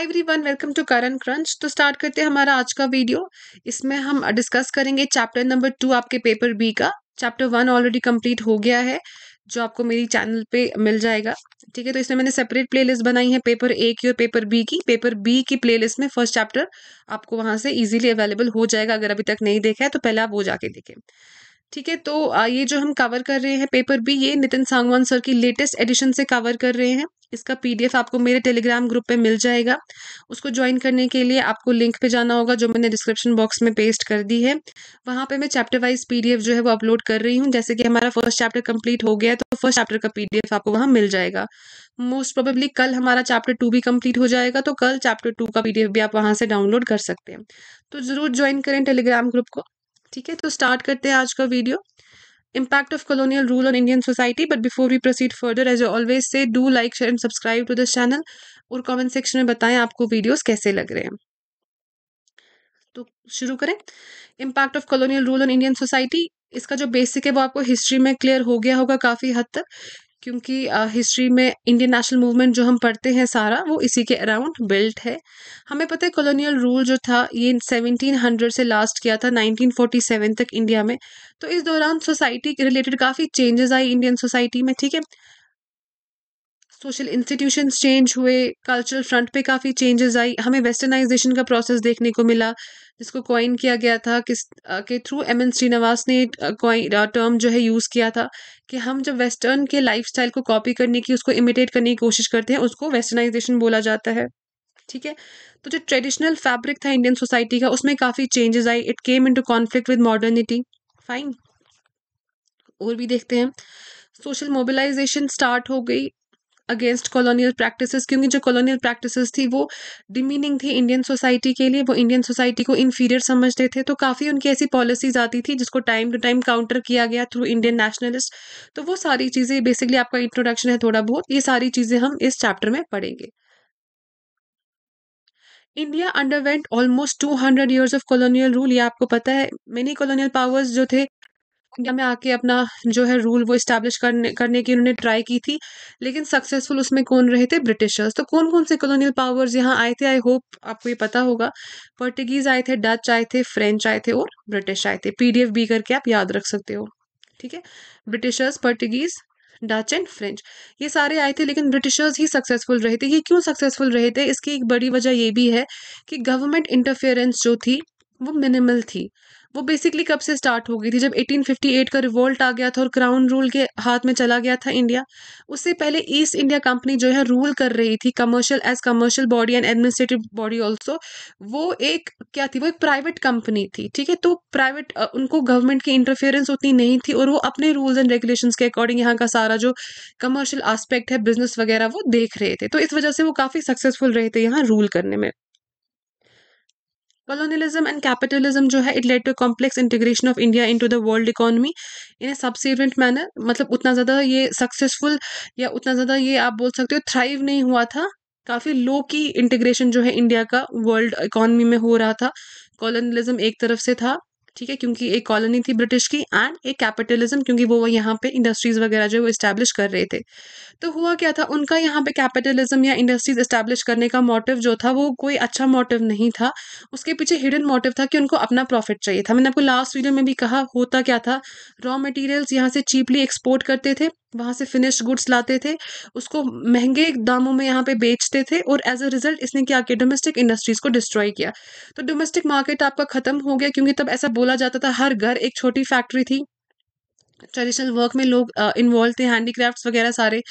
Hi everyone welcome to Karan crunch तो start करते हैं हमारा आज का वीडियो इसमें हम डिस्कस करेंगे चैप्टर नंबर टू आपके पेपर बी का चैप्टर वन ऑलरेडी कंप्लीट हो गया है जो आपको मेरी चैनल पे मिल जाएगा ठीक है तो इसमें मैंने सेपरेट प्लेलिस्ट बनाई है पेपर ए की और पेपर बी की पेपर बी की प्ले में फर्स्ट चैप्टर आपको वहाँ से ईजिली अवेलेबल हो जाएगा अगर अभी तक नहीं देखा है तो पहले आप वो जाके देखें ठीक है तो ये जो हम कवर कर रहे हैं पेपर बी ये नितिन सांगवान सर की लेटेस्ट एडिशन से कवर कर रहे हैं इसका पीडीएफ आपको मेरे टेलीग्राम ग्रुप पे मिल जाएगा उसको ज्वाइन करने के लिए आपको लिंक पे जाना होगा जो मैंने डिस्क्रिप्शन बॉक्स में पेस्ट कर दी है वहाँ पे मैं चैप्टर वाइज पीडीएफ जो है वो अपलोड कर रही हूँ जैसे कि हमारा फर्स्ट चैप्टर कंप्लीट हो गया तो फर्स्ट चैप्टर का पीडीएफ आपको वहाँ मिल जाएगा मोस्ट प्रोबेबली कल हमारा चैप्टर टू भी कंप्लीट हो जाएगा तो कल चैप्टर टू का पीडीएफ भी आप वहाँ से डाउनलोड कर सकते हैं तो ज़रूर ज्वाइन करें टेलीग्राम ग्रुप को ठीक है तो स्टार्ट करते हैं आज का video impact of colonial rule on Indian society but before we proceed further as always से do like share and subscribe to this channel और कॉमेंट सेक्शन में बताएं आपको वीडियोस कैसे लग रहे हैं तो शुरू करें impact of colonial rule on Indian society इसका जो बेसिक है वो आपको हिस्ट्री में क्लियर हो गया होगा काफ़ी हद तक क्योंकि हिस्ट्री में इंडियन नेशनल मूवमेंट जो हम पढ़ते हैं सारा वो इसी के अराउंड बिल्ट है हमें पता है कॉलोनियल रूल जो था ये 1700 से लास्ट किया था 1947 तक इंडिया में तो इस दौरान सोसाइटी के रिलेटेड काफ़ी चेंजेस आई इंडियन सोसाइटी में ठीक है सोशल इंस्टीट्यूशंस चेंज हुए कल्चरल फ्रंट पे काफ़ी चेंजेस आई हमें वेस्टर्नाइजेशन का प्रोसेस देखने को मिला जिसको कॉइन किया गया था किस के थ्रू एम एन श्रीनिवास ने टर्म जो है यूज़ किया था कि हम जब वेस्टर्न के स्टाइल को कॉपी करने की उसको इमिटेट करने की कोशिश करते हैं उसको वेस्टर्नाइजेशन बोला जाता है ठीक है तो जो ट्रेडिशनल फैब्रिक था इंडियन सोसाइटी का उसमें काफ़ी चेंजेस आई it came into conflict with modernity fine और भी देखते हैं सोशल मोबिलाइजेशन स्टार्ट हो गई अगेंस्ट कॉलोनियल प्रैक्टिसेस क्योंकि जो कॉलोनियल प्रैक्टिसेस थी वो डिमीनिंग थी इंडियन सोसाइटी के लिए वो इंडियन सोसाइटी को इन्फीरियर समझते थे तो काफ़ी उनकी ऐसी पॉलिसीज आती थी जिसको टाइम टू टाइम काउंटर किया गया थ्रू इंडियन नेशनलिस्ट तो वो सारी चीज़ें बेसिकली आपका इंट्रोडक्शन है थोड़ा बहुत ये सारी चीज़ें हम इस चैप्टर में पढ़ेंगे India underwent almost 200 hundred years of colonial rule ये आपको पता है मेनी कॉलोनियल पावर्स जो थे इंडिया में आके अपना जो है रूल वो इस्टेब्लिश करने करने की उन्होंने ट्राई की थी लेकिन सक्सेसफुल उसमें कौन रहे थे ब्रिटिशर्स तो कौन कौन से कॉलोनियल पावर्स यहाँ आए थे आई होप आपको ये पता होगा पोर्टुगीज आए थे डच आए थे फ्रेंच आए थे और ब्रिटिश आए थे पी बी करके आप याद रख सकते हो ठीक है Britishers Portuguese Dutch and French ये सारे आए थे लेकिन ब्रिटिशर्स ही सक्सेसफुल रहे थे ये क्यों सक्सेसफुल रहे थे इसकी एक बड़ी वजह ये भी है कि गवर्नमेंट इंटरफेरेंस जो थी वो मिनिमल थी वो बेसिकली कब से स्टार्ट हो गई थी जब 1858 का रिवोल्ट आ गया था और क्राउन रूल के हाथ में चला गया था इंडिया उससे पहले ईस्ट इंडिया कंपनी जो है रूल कर रही थी commercial as commercial body and administrative body also वो एक क्या थी वो एक प्राइवेट कंपनी थी ठीक है तो प्राइवेट उनको गवर्नमेंट की इंटरफेरेंस उतनी नहीं थी और वो अपने रूल्स एंड रेगुलेशन के अकॉर्डिंग यहाँ का सारा जो कमर्शियल आस्पेक्ट है बिजनेस वगैरह वो देख रहे थे तो इस वजह से वो काफ़ी सक्सेसफुल रहे थे यहाँ रूल करने में कॉलोनियलिज्म एंड कैपिटलिज्म जो है it led to complex integration of India into the world economy in a subsequent manner मतलब उतना ज़्यादा ये सक्सेसफुल या उतना ज़्यादा ये आप बोल सकते हो थ्राइव नहीं हुआ था काफ़ी लो की इंटीग्रेशन जो है इंडिया का वर्ल्ड इकोनॉमी में हो रहा था कॉलोनियलिज्म एक तरफ से था ठीक है क्योंकि एक कॉलोनी थी ब्रिटिश की एंड एक कैपिटलिज्म क्योंकि वो यहाँ पे इंडस्ट्रीज वगैरह जो वो इस्टेब्लिश कर रहे थे तो हुआ क्या था उनका यहाँ पे कैपिटलिज्म या इंडस्ट्रीज इस्टेब्लिश करने का मोटिव जो था वो कोई अच्छा मोटिव नहीं था उसके पीछे हिडन मोटिव था कि उनको अपना प्रॉफिट चाहिए था मैंने आपको लास्ट वीडियो में भी कहा होता क्या था रॉ मटेरियल्स यहाँ से चीपली एक्सपोर्ट करते थे वहाँ से फिनिश गुड्स लाते थे उसको महंगे दामों में यहाँ पे बेचते थे और एज अ रिजल्ट इसने क्या किया डोमेस्टिक इंडस्ट्रीज़ को डिस्ट्रॉय किया तो डोमेस्टिक मार्केट आपका ख़त्म हो गया क्योंकि तब ऐसा बोला जाता था हर घर एक छोटी फैक्ट्री थी ट्रेडिशनल वर्क में लोग इन्वॉल्व थे हैंडीक्राफ्ट्स वगैरह सारे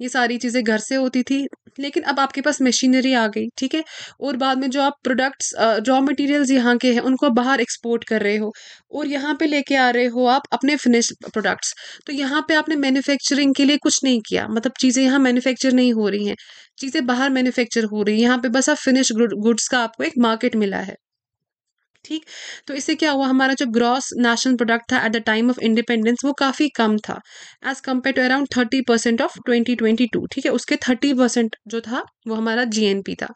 ये सारी चीज़ें घर से होती थी लेकिन अब आपके पास मशीनरी आ गई ठीक है और बाद में जो आप प्रोडक्ट्स रॉ मटेरियल्स यहाँ के हैं उनको बाहर एक्सपोर्ट कर रहे हो और यहाँ पे लेके आ रहे हो आप अपने फिनिश प्रोडक्ट्स तो यहाँ पे आपने मैन्युफैक्चरिंग के लिए कुछ नहीं किया मतलब चीज़ें यहाँ मैन्युफैक्चर नहीं हो रही हैं चीज़ें बाहर मैन्युफैक्चर हो रही हैं यहाँ पे बस आप फिनिश गुड्स का आपको एक मार्केट मिला है ठीक तो इससे क्या हुआ हमारा जो ग्रॉस नेशनल प्रोडक्ट था at the time of independence वो काफ़ी कम था as compared to around thirty percent of twenty twenty two ठीक है उसके थर्टी परसेंट जो था वो हमारा जी था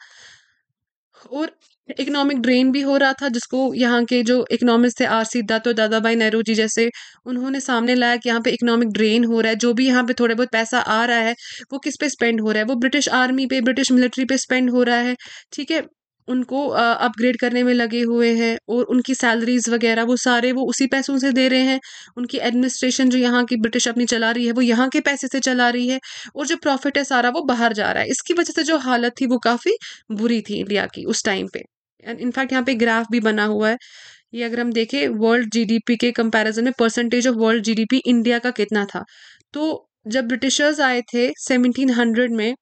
और इकोनॉमिक ड्रेन भी हो रहा था जिसको यहाँ के जो इकोनॉमिस्ट थे आर सी दत्त और भाई नेहरू जी जैसे उन्होंने सामने लाया कि यहाँ पे इकोनॉमिक ड्रेन हो रहा है जो भी यहाँ पे थोड़ा बहुत पैसा आ रहा है वो किस पे स्पेंड हो रहा है वो ब्रिटिश आर्मी पे ब्रिटिश मिलिट्री पे स्पेंड हो रहा है ठीक है उनको अपग्रेड करने में लगे हुए हैं और उनकी सैलरीज़ वगैरह वो सारे वो उसी पैसों से दे रहे हैं उनकी एडमिनिस्ट्रेशन जो यहाँ की ब्रिटिश अपनी चला रही है वो यहाँ के पैसे से चला रही है और जो प्रॉफिट है सारा वो बाहर जा रहा है इसकी वजह से जो हालत थी वो काफ़ी बुरी थी इंडिया की उस टाइम पे इनफैक्ट यहाँ पे ग्राफ भी बना हुआ है ये अगर हम देखें वर्ल्ड जीडीपी के कंपैरिजन में percentage of world GDP India का कितना था तो जब ब्रिटिशर्स आए थे 1700 में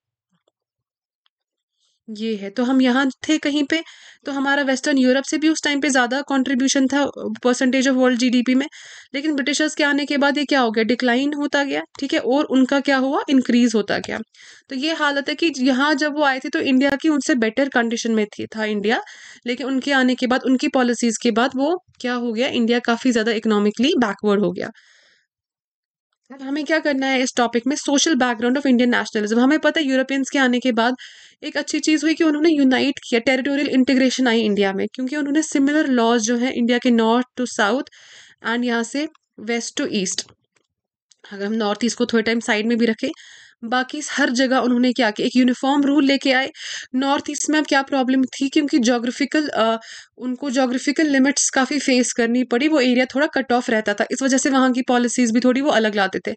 ये है तो हम यहाँ थे कहीं पे तो हमारा वेस्टर्न यूरोप से भी उस टाइम पे ज़्यादा कंट्रीब्यूशन था परसेंटेज ऑफ वर्ल्ड जीडीपी में लेकिन ब्रिटिशर्स के आने के बाद ये क्या हो गया डिक्लाइन होता गया ठीक है और उनका क्या हुआ इंक्रीज होता गया तो ये हालत है कि यहाँ जब वो आए थे तो इंडिया की उनसे बेटर कंडीशन में थी था इंडिया लेकिन उनके आने के बाद उनकी पॉलिसीज़ के बाद वो क्या हो गया इंडिया काफ़ी ज़्यादा इकोनॉमिकली बैकवर्ड हो गया अब हमें क्या करना है इस टॉपिक में social background of Indian nationalism हमें पता है यूरोपियंस के आने के बाद एक अच्छी चीज़ हुई कि उन्होंने यूनाइट किया टेरिटोरियल इंटीग्रेशन आई इंडिया में क्योंकि उन्होंने सिमिलर लॉज जो है इंडिया के नॉर्थ टू साउथ एंड यहाँ से वेस्ट टू ईस्ट अगर हम नॉर्थ ईस्ट को थोड़े टाइम साइड में भी रखें बाकी हर जगह उन्होंने क्या किया एक यूनिफॉर्म रूल लेके आए नॉर्थ ईस्ट में अब क्या प्रॉब्लम थी क्योंकि जोग्राफिकल उनको जोग्राफिकल लिमिट्स काफ़ी फेस करनी पड़ी वो एरिया थोड़ा कट ऑफ रहता था इस वजह से वहाँ की पॉलिसीज़ भी थोड़ी वो अलग लाते थे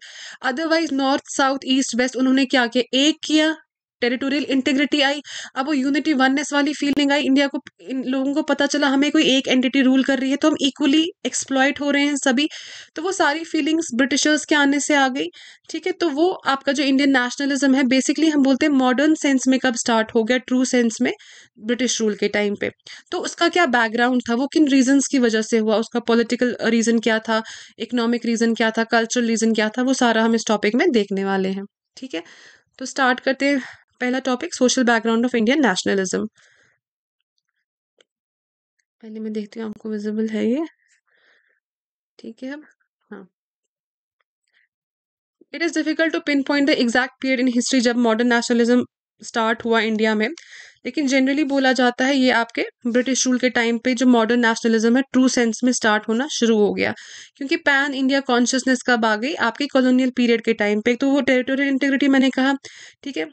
otherwise north south east west उन्होंने क्या किया एक किया टेरिटोरियल इंटीग्रिटी आई अब वो यूनिटी वननेस वाली फीलिंग आई इंडिया को इन लोगों को पता चला हमें कोई एक एंटिटी रूल कर रही है तो हम इक्वली एक्सप्लॉयट हो रहे हैं सभी तो वो सारी फीलिंग्स ब्रिटिशर्स के आने से आ गई ठीक है तो वो आपका जो इंडियन नेशनलिज्म है बेसिकली हम बोलते हैं मॉडर्न सेंस में कब स्टार्ट हो गया ट्रू सेंस में ब्रिटिश रूल के टाइम पे तो उसका क्या बैकग्राउंड था वो किन रीजंस की वजह से हुआ उसका पॉलिटिकल रीज़न क्या था इकोनॉमिक रीज़न क्या था कल्चरल रीज़न क्या था वो सारा हम इस टॉपिक में देखने वाले हैं ठीक है तो स्टार्ट करते हैं पहला topic social background of Indian nationalism पहले मैं देखती हूँ आपको विजिबल है ये ठीक है अब हाँ it is difficult to pin point the exact period in history जब मॉडर्न नेशनलिज्म स्टार्ट हुआ इंडिया में लेकिन जनरली बोला जाता है ये आपके ब्रिटिश रूल के टाइम पे जो मॉडर्न नेशनलिज्म है ट्रू सेंस में स्टार्ट होना शुरू हो गया क्योंकि पैन इंडिया कॉन्शियसनेस कब आ गई आपके कॉलोनियल पीरियड के टाइम पे तो वो टेरिटोरियल इंटीग्रिटी मैंने कहा ठीक है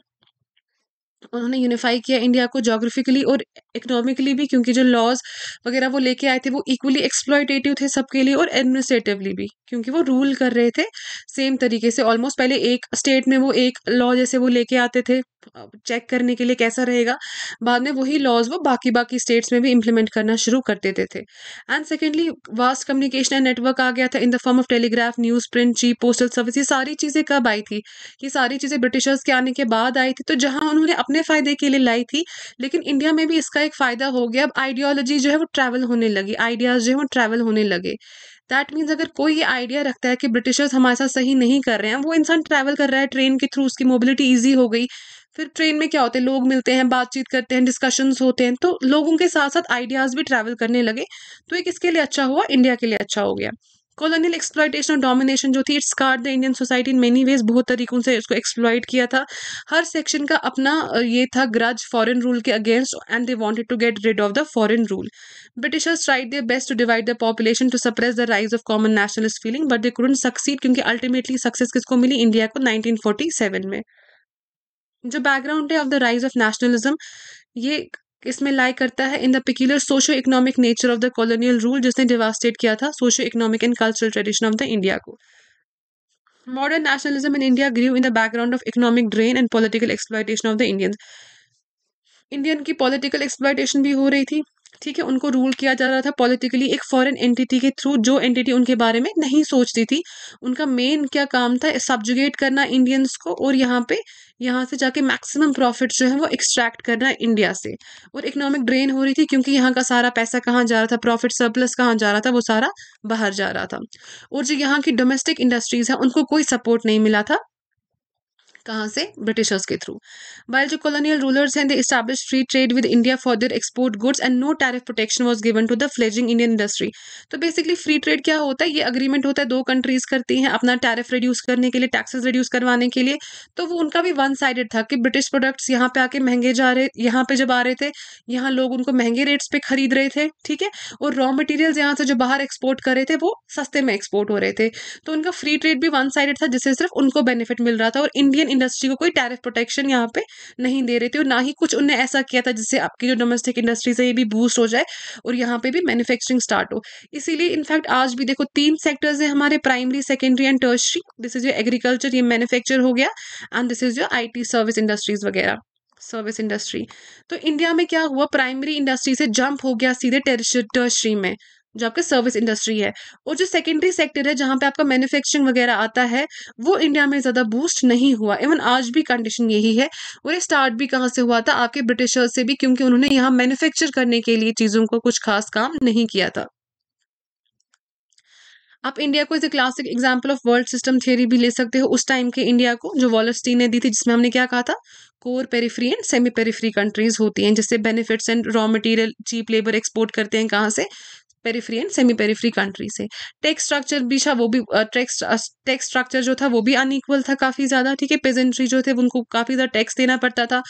उन्होंने यूनिफाई किया इंडिया को जोग्राफिकली और इकोनॉमिकली भी क्योंकि जो लॉज वगैरह वो लेके आए थे वो इक्वली एक्सप्लॉयटेटिव थे सबके लिए और एडमिनिस्ट्रेटिवली भी क्योंकि वो रूल कर रहे थे सेम तरीके से ऑलमोस्ट पहले एक स्टेट में वो एक लॉ जैसे वो लेके आते थे चेक करने के लिए कैसा रहेगा बाद में वही लॉज वो बाकी बाकी स्टेट्स में भी इम्प्लीमेंट करना शुरू कर देते थे and secondly vast communication and network आ गया था in the form of telegraph news print cheap postal service ये सारी चीज़ें कब आई थी ये सारी चीज़ें ब्रिटिशर्स के आने के बाद आई थी तो जहाँ उन्होंने अपने अपने फ़ायदे के लिए लाई थी लेकिन इंडिया में भी इसका एक फ़ायदा हो गया अब आइडियोलॉजी जो है वो ट्रैवल होने लगी आइडियाज़ जो है वो ट्रैवल होने लगे दैट मीन्स अगर कोई ये आइडिया रखता है कि ब्रिटिशर्स हमारे साथ सही नहीं कर रहे हैं वो इंसान ट्रैवल कर रहा है ट्रेन के थ्रू उसकी मोबिलिटी ईजी हो गई फिर ट्रेन में क्या होते हैं लोग मिलते हैं बातचीत करते हैं डिस्कशंस होते हैं तो लोगों के साथ साथ आइडियाज़ भी ट्रैवल करने लगे तो एक इसके लिए अच्छा हुआ इंडिया के लिए अच्छा हो गया कॉलोनियल एक्सप्लाइटेशन और डोमिनेशन जो थी it's card the Indian society in many ways बहुत तरीकों से उसको एक्सप्लॉइट किया था हर सेक्शन का अपना ये था ग्रज फॉरेन रूल के against and they wanted to get rid of the foreign rule Britishers tried their best to divide the population to suppress the rise of common nationalist feeling but they couldn't succeed क्योंकि ultimately success किसको मिली India को seven में जो background है of the rise of nationalism ये इसमें like करता है in the peculiar socio economic nature of the colonial rule जिसने डिवास्टेट किया था socio economic and cultural tradition of the India को modern nationalism in India grew in the background of economic drain and political exploitation of the Indian Indian की political exploitation भी हो रही थी ठीक है उनको रूल किया जा रहा था पॉलिटिकली एक फॉरेन एंटिटी के थ्रू जो एंटिटी उनके बारे में नहीं सोचती थी उनका मेन क्या काम था सब्जुगेट करना इंडियंस को और यहाँ पे यहाँ से जाके मैक्सिमम प्रॉफिट जो है वो एक्सट्रैक्ट करना इंडिया से और इकोनॉमिक ड्रेन हो रही थी क्योंकि यहाँ का सारा पैसा कहाँ जा रहा था प्रॉफिट सरप्लस कहाँ जा रहा था वो सारा बाहर जा रहा था और जो यहाँ की डोमेस्टिक इंडस्ट्रीज़ हैं उनको कोई सपोर्ट नहीं मिला था कहाँ से ब्रिटिशर्स के थ्रू वाइल जो कॉलोनियल रूलर्स हैं they establish free trade with India for their export goods and no tariff protection was given to the fledging Indian industry तो बेसिकली फ्री ट्रेड क्या होता है ये अग्रीमेंट होता है दो कंट्रीज करती हैं अपना टैरिफ रिड्यूस करने के लिए टैक्सेस रिड्यूस करवाने के लिए तो वो उनका भी वन साइडेड था कि ब्रिटिश प्रोडक्ट्स यहाँ पे आके महंगे जा रहे यहाँ पे जब आ रहे थे यहाँ लोग उनको महंगे रेट्स पे खरीद रहे थे ठीक है और रॉ मटेरियल्स यहाँ से जो बाहर एक्सपोर्ट कर रहे थे वो सस्ते में एक्सपोर्ट हो रहे थे तो उनका फ्री ट्रेड भी वन साइडेड था जिससे सिर्फ उनको बेनिफिट मिल रहा था और इंडियन इंडस्ट्री को कोई टैरिफ प्रोटेक्शन यहाँ पे नहीं दे रहे थे और ना ही कुछ उनने ऐसा किया था जिससे आपकी जो डोमेस्टिक इंडस्ट्रीज है ये भी बूस्ट हो जाए और यहाँ पे भी मैन्युफैक्चरिंग स्टार्ट हो इसीलिए इनफैक्ट आज भी देखो तीन सेक्टर्स है हमारे primary secondary and tertiary this is your agriculture ये मैन्युफैक्चर हो गया and this is your I service industries वगैरह सर्विस इंडस्ट्री तो इंडिया में क्या हुआ प्राइमरी इंडस्ट्री से जंप हो गया सीधे टर्सरी में जो आपका सर्विस इंडस्ट्री है और जो सेकेंडरी सेक्टर है जहां पे आपका मैन्युफैक्चरिंग वगैरह आता है वो इंडिया में ज़्यादा बूस्ट नहीं हुआ इवन आज भी कंडीशन यही है और ये स्टार्ट भी कहाँ से हुआ था आपके ब्रिटिशर्स से भी क्योंकि उन्होंने यहाँ मैन्युफैक्चर करने के लिए चीज़ों को कुछ खास काम नहीं किया था आप इंडिया को as a classic example of world system theory भी ले सकते हो उस टाइम के इंडिया को जो वॉलस्टीन ने दी थी जिसमें हमने क्या कहा था core periphery and semi periphery countries होती हैं जिससे benefits and raw material cheap labour export करते हैं कहाँ से periphery and semi periphery country से टैक्स स्ट्रक्चर भी था वो भी टैक्स टैक्स स्ट्रक्चर जो था वो भी अनईक्वल था काफ़ी ज़्यादा ठीक है पेजेंट्री जो थे उनको काफ़ी ज़्यादा टैक्स देना पड़ता था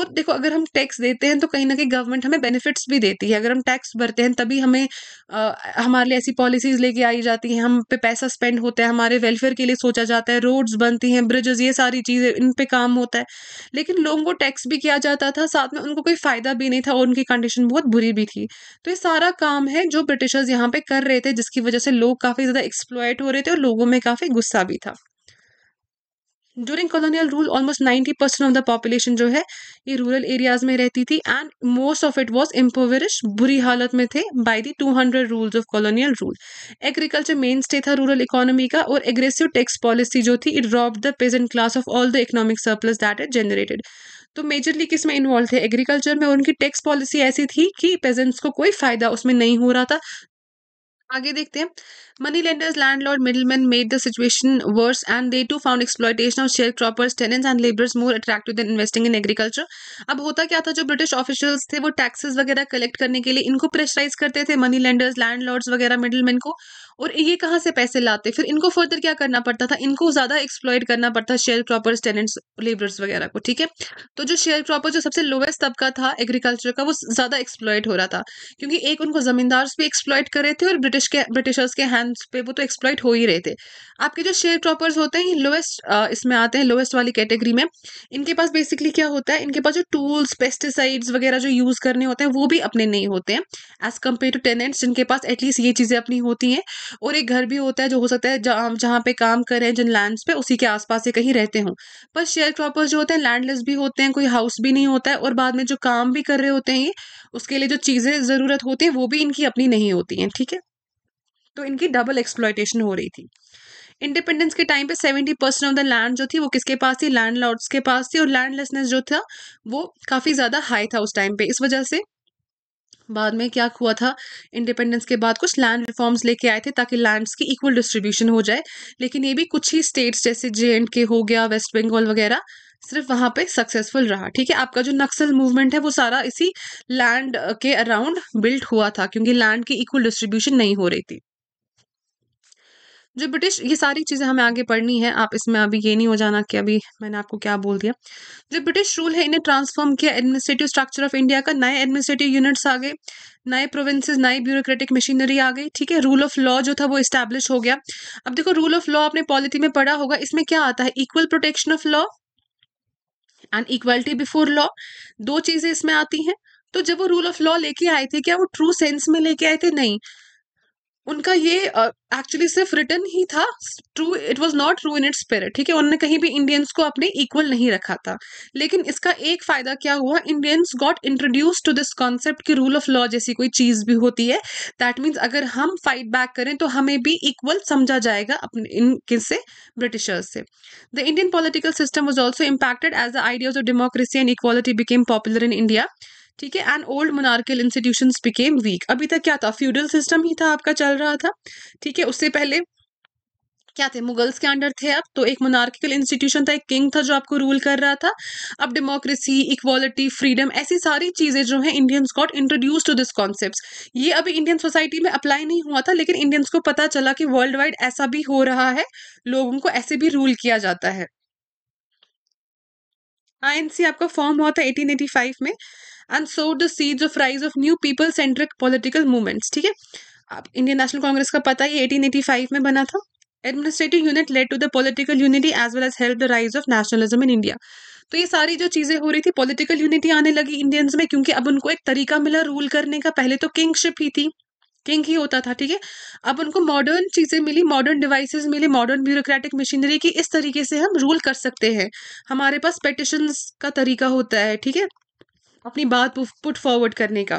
और देखो अगर हम टैक्स देते हैं तो कहीं ना कहीं गवर्नमेंट हमें बेनिफिट्स भी देती है अगर हम टैक्स भरते हैं तभी हमें आ, हमारे लिए ऐसी पॉलिसीज़ लेके आई जाती हैं हम पे पैसा स्पेंड होता है हमारे वेलफेयर के लिए सोचा जाता है रोड्स बनती हैं ब्रिजेस ये सारी चीज़ें इन पर काम होता है लेकिन लोगों को टैक्स भी किया जाता था साथ में उनको कोई फ़ायदा भी नहीं था और उनकी कंडीशन बहुत बुरी भी थी तो ये सारा काम है जो ब्रिटिशर्स यहाँ पे कर रहे थे जिसकी वजह से लोग काफ़ी ज़्यादा एक्सप्लॉयट हो रहे थे और लोगों में काफ़ी गुस्सा भी था during colonial rule almost ninety percent of the population जो है ये रूरल एरियाज में रहती थी and most of it was impoverish बुरी हालत में थे by the two hundred rules of colonial rule agriculture main stay था रूरल इकोनॉमी का और एग्रेसिव टैक्स पॉलिसी जो थी it rob the peasant class of all the economic surplus that it generated तो मेजरली किस में इन्वॉल्व थे agriculture में उनकी टैक्स पॉलिसी ऐसी थी कि पेजेंट्स को कोई फायदा उसमें नहीं हो रहा था आगे देखते हैं money lenders land lord middleman made the situation worse and they too found exploitation of share croppers tenants and labours more attractive than investing in agriculture अब होता क्या था जो ब्रिटिश ऑफिशियल्स थे वो टैक्सेस वगैरह कलेक्ट करने के लिए इनको प्रेशराइज करते थे मनी लेंडर्स लैंड लॉर्ड्स वगैरह मिडलमैन को और ये कहाँ से पैसे लाते फिर इनको फर्दर क्या करना पड़ता था इनको ज़्यादा एक्सप्लॉयड करना पड़ता शेयर क्रॉपर्स टेनेंट्स लेबर्स वगैरह को ठीक है तो जो शेयर क्रॉपर जो सबसे लोवेस्ट तबका था एग्रीकल्चर का वो ज़्यादा एक्सप्लॉयड हो रहा था क्योंकि एक उनको ज़मींदार भी एक्सप्लॉयड कर रहे थे और ब्रिटिश के ब्रिटिशर्स के हैंड्स पे वो तो एक्सप्लॉयट हो ही रहे थे आपके जो शेयर क्रॉपर्स होते हैं लोवेस्ट इसमें आते हैं लोवेस्ट वाली कैटेगरी में इनके पास बेसिकली क्या होता है इनके पास जो टूल्स पेस्टिसाइड्स वगैरह जो यूज़ करने होते हैं वो भी अपने नहीं होते हैं एज कम्पेयर टू टेनेंट्स जिनके पास एटलीस्ट ये चीज़ें अपनी होती हैं और एक घर भी होता है जो हो सकता है जहाँ जहाँ पे काम हैं जिन लैंड्स पे उसी के आसपास से कहीं रहते हों पर शेयर क्रॉपर्स जो होते हैं लैंडलेस भी होते हैं कोई हाउस भी नहीं होता है और बाद में जो काम भी कर रहे होते हैं उसके लिए जो चीज़ें ज़रूरत होती है वो भी इनकी अपनी नहीं होती हैं ठीक है तो इनकी डबल एक्सप्लॉयटेशन हो रही थी इंडिपेंडेंस के टाइम पे seventy percent of the land जो थी वो किसके पास थी लैंड लॉर्ड्स के पास थी और लैंडलेसनेस जो था वो काफ़ी ज़्यादा हाई था उस टाइम पे इस वजह से बाद में क्या हुआ था इंडिपेंडेंस के बाद कुछ लैंड रिफॉर्म्स लेके आए थे ताकि लैंड्स की इक्वल डिस्ट्रीब्यूशन हो जाए लेकिन ये भी कुछ ही स्टेट्स जैसे जे एंड के हो गया वेस्ट बंगाल वगैरह सिर्फ वहाँ पे सक्सेसफुल रहा ठीक है आपका जो नक्सल मूवमेंट है वो सारा इसी लैंड के अराउंड बिल्ट हुआ था क्योंकि लैंड की इक्वल डिस्ट्रीब्यूशन नहीं हो रही थी जो ब्रिटिश ये सारी चीज़ें हमें आगे पढ़नी है आप इसमें अभी ये नहीं हो जाना कि अभी मैंने आपको क्या बोल दिया जो ब्रिटिश रूल है इन्हें ट्रांसफॉर्म किया एडमिनिस्ट्रेटिव स्ट्रक्चर ऑफ इंडिया का नए एडमिनिस्ट्रेटिव यूनिट्स आ गए नए प्रोविंसेस नए ब्यूरोक्रेटिक मशीनरी आ गई ठीक है रूल ऑफ लॉ जो था वो इस्टेब्लिश हो गया अब देखो रूल ऑफ लॉ आपने पॉलिथी में पढ़ा होगा इसमें क्या आता है equal protection of law and equality before law दो चीज़ें इसमें आती हैं तो जब वो रूल ऑफ लॉ लेके आए थे क्या वो ट्रू सेंस में लेके आए थे नहीं उनका ये एक्चुअली uh, सिर्फ रिटर्न ही था true it was not true in its spirit ठीक है उन्होंने कहीं भी इंडियंस को अपने इक्वल नहीं रखा था लेकिन इसका एक फायदा क्या हुआ Indians got introduce to this concept कि रूल ऑफ लॉ जैसी कोई चीज भी होती है दैट मीन्स अगर हम फाइट बैक करें तो हमें भी इक्वल समझा जाएगा अपने इन किससे ब्रिटिशर्स से the Indian political system was also impacted as the ideas of democracy and equality became popular in India ठीक है and old monarchical institution became weak अभी तक क्या था फ्यूडल सिस्टम ही था आपका चल रहा था ठीक है उससे पहले क्या थे मुगल्स के अंडर थे अब तो एक मोनार्किकल इंस्टीट्यूशन था एक किंग था जो आपको रूल कर रहा था अब डेमोक्रेसी इक्वालिटी फ्रीडम ऐसी सारी चीज़ें जो है Indians got introduce to this concept ये अभी इंडियन सोसाइटी में अप्लाई नहीं हुआ था लेकिन इंडियंस को पता चला कि वर्ल्ड वाइड ऐसा भी हो रहा है लोगों को ऐसे भी रूल किया जाता है आईएनसी आपका फॉर्म हुआ था 1885 में and so the seeds of rise of new people centric political movements ठीक है आप इंडियन नेशनल कांग्रेस का पता एटी 1885 में बना था administrative unit led to the political unity as well as help the rise of nationalism in India तो ये सारी जो चीज़ें हो रही थी पॉलिटिकल यूनिटी आने लगी इंडियंस में क्योंकि अब उनको एक तरीका मिला रूल करने का पहले तो किंगशिप ही थी किंग ही होता था ठीक है अब उनको मॉडर्न चीज़ें मिली मॉडर्न डिवाइसेस मिले मॉडर्न ब्यूरोक्रेटिक मशीनरी की इस तरीके से हम रूल कर सकते हैं हमारे पास पेटिशंस का तरीका होता है ठीक है अपनी बात पुट फॉरवर्ड करने का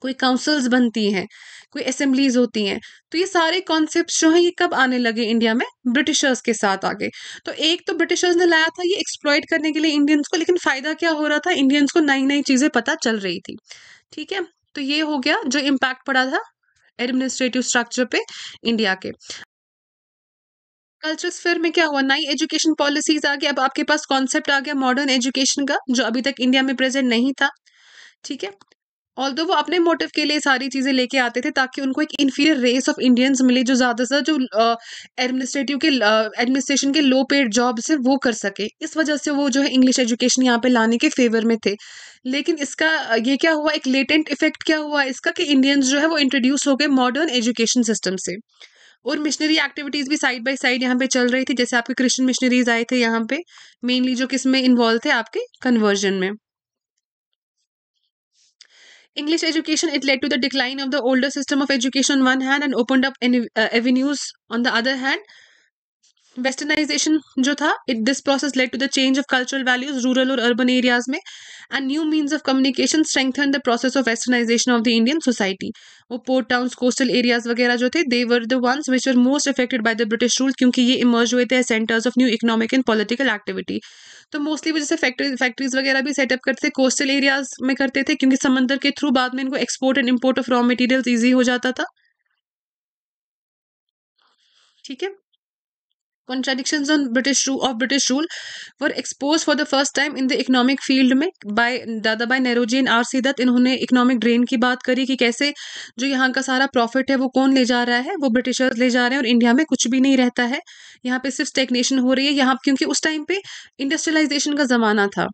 कोई काउंसिल्स बनती हैं कोई असेंबलीज होती हैं तो ये सारे कॉन्सेप्ट जो हैं ये कब आने लगे इंडिया में ब्रिटिशर्स के साथ आगे तो एक तो ब्रिटिशर्स ने लाया था ये एक्सप्लॉयट करने के लिए इंडियंस को लेकिन फ़ायदा क्या हो रहा था इंडियंस को नई नई चीज़ें पता चल रही थी ठीक है तो ये हो गया जो इम्पैक्ट पड़ा था एडमिनिस्ट्रेटिव स्ट्रक्चर पे इंडिया के कल्चरल स्फेयर में क्या हुआ नई एजुकेशन पॉलिसीज आ गई अब आपके पास कॉन्सेप्ट आ गया मॉडर्न एजुकेशन का जो अभी तक इंडिया में प्रेजेंट नहीं था ठीक है ऑल दो वो अपने मोटिव के लिए सारी चीज़ें लेके आते थे ताकि उनको एक इन्फीरियर रेस ऑफ इंडियंस मिले जो ज़्यादा से जो एडमिनिस्ट्रेटिव के एडमिनिस्ट्रेशन के लो पेड जॉब से वो कर सके इस वजह से वो जो है इंग्लिश एजुकेशन यहाँ पे लाने के फेवर में थे लेकिन इसका ये क्या हुआ एक लेटेंट इफेक्ट क्या हुआ इसका कि इंडियंस जो है वो इंट्रोड्यूस हो गए मॉडर्न एजुकेशन सिस्टम से और मिशनरी एक्टिविटीज भी साइड बाई साइड यहाँ पे चल रही थी जैसे आपके क्रिश्चन मिशनरीज आए थे यहाँ पे मेनली जो किसमें इन्वॉल्व थे आपके कन्वर्जन में English education it led to the decline of the older system of education one hand and open up avenues on the other hand westernization जो था it this process led to the change of cultural values rural और urban areas में and new means of communication strengthen the process of westernization of the Indian society वो port town coastal areas वगैरह जो थे they were the ones which are most affected by the British rule क्योंकि ये emerge हुए थे centres of new economic and political activity तो mostly वो जैसे फैक्ट्री फैक्ट्रीज वगैरह भी सेटअप करते थे कोस्टल एरियाज में करते थे क्योंकि समंदर के थ्रू बाद में इनको export and import of raw materials easy हो जाता था ठीक है contradiction on British rule of British rule were expose for the first time in the economic field में by Dadabhai Naoroji and R C Dutt इन्होंने इकोनॉमिक ड्रेन की बात करी कि कैसे जो यहाँ का सारा प्रॉफिट है वो कौन ले जा रहा है वो ब्रिटिशर्स ले जा रहे हैं और इंडिया में कुछ भी नहीं रहता है यहाँ पे सिर्फ स्टेगनेशन हो रही है यहाँ क्योंकि उस टाइम पे इंडस्ट्रियलाइजेशन का ज़माना था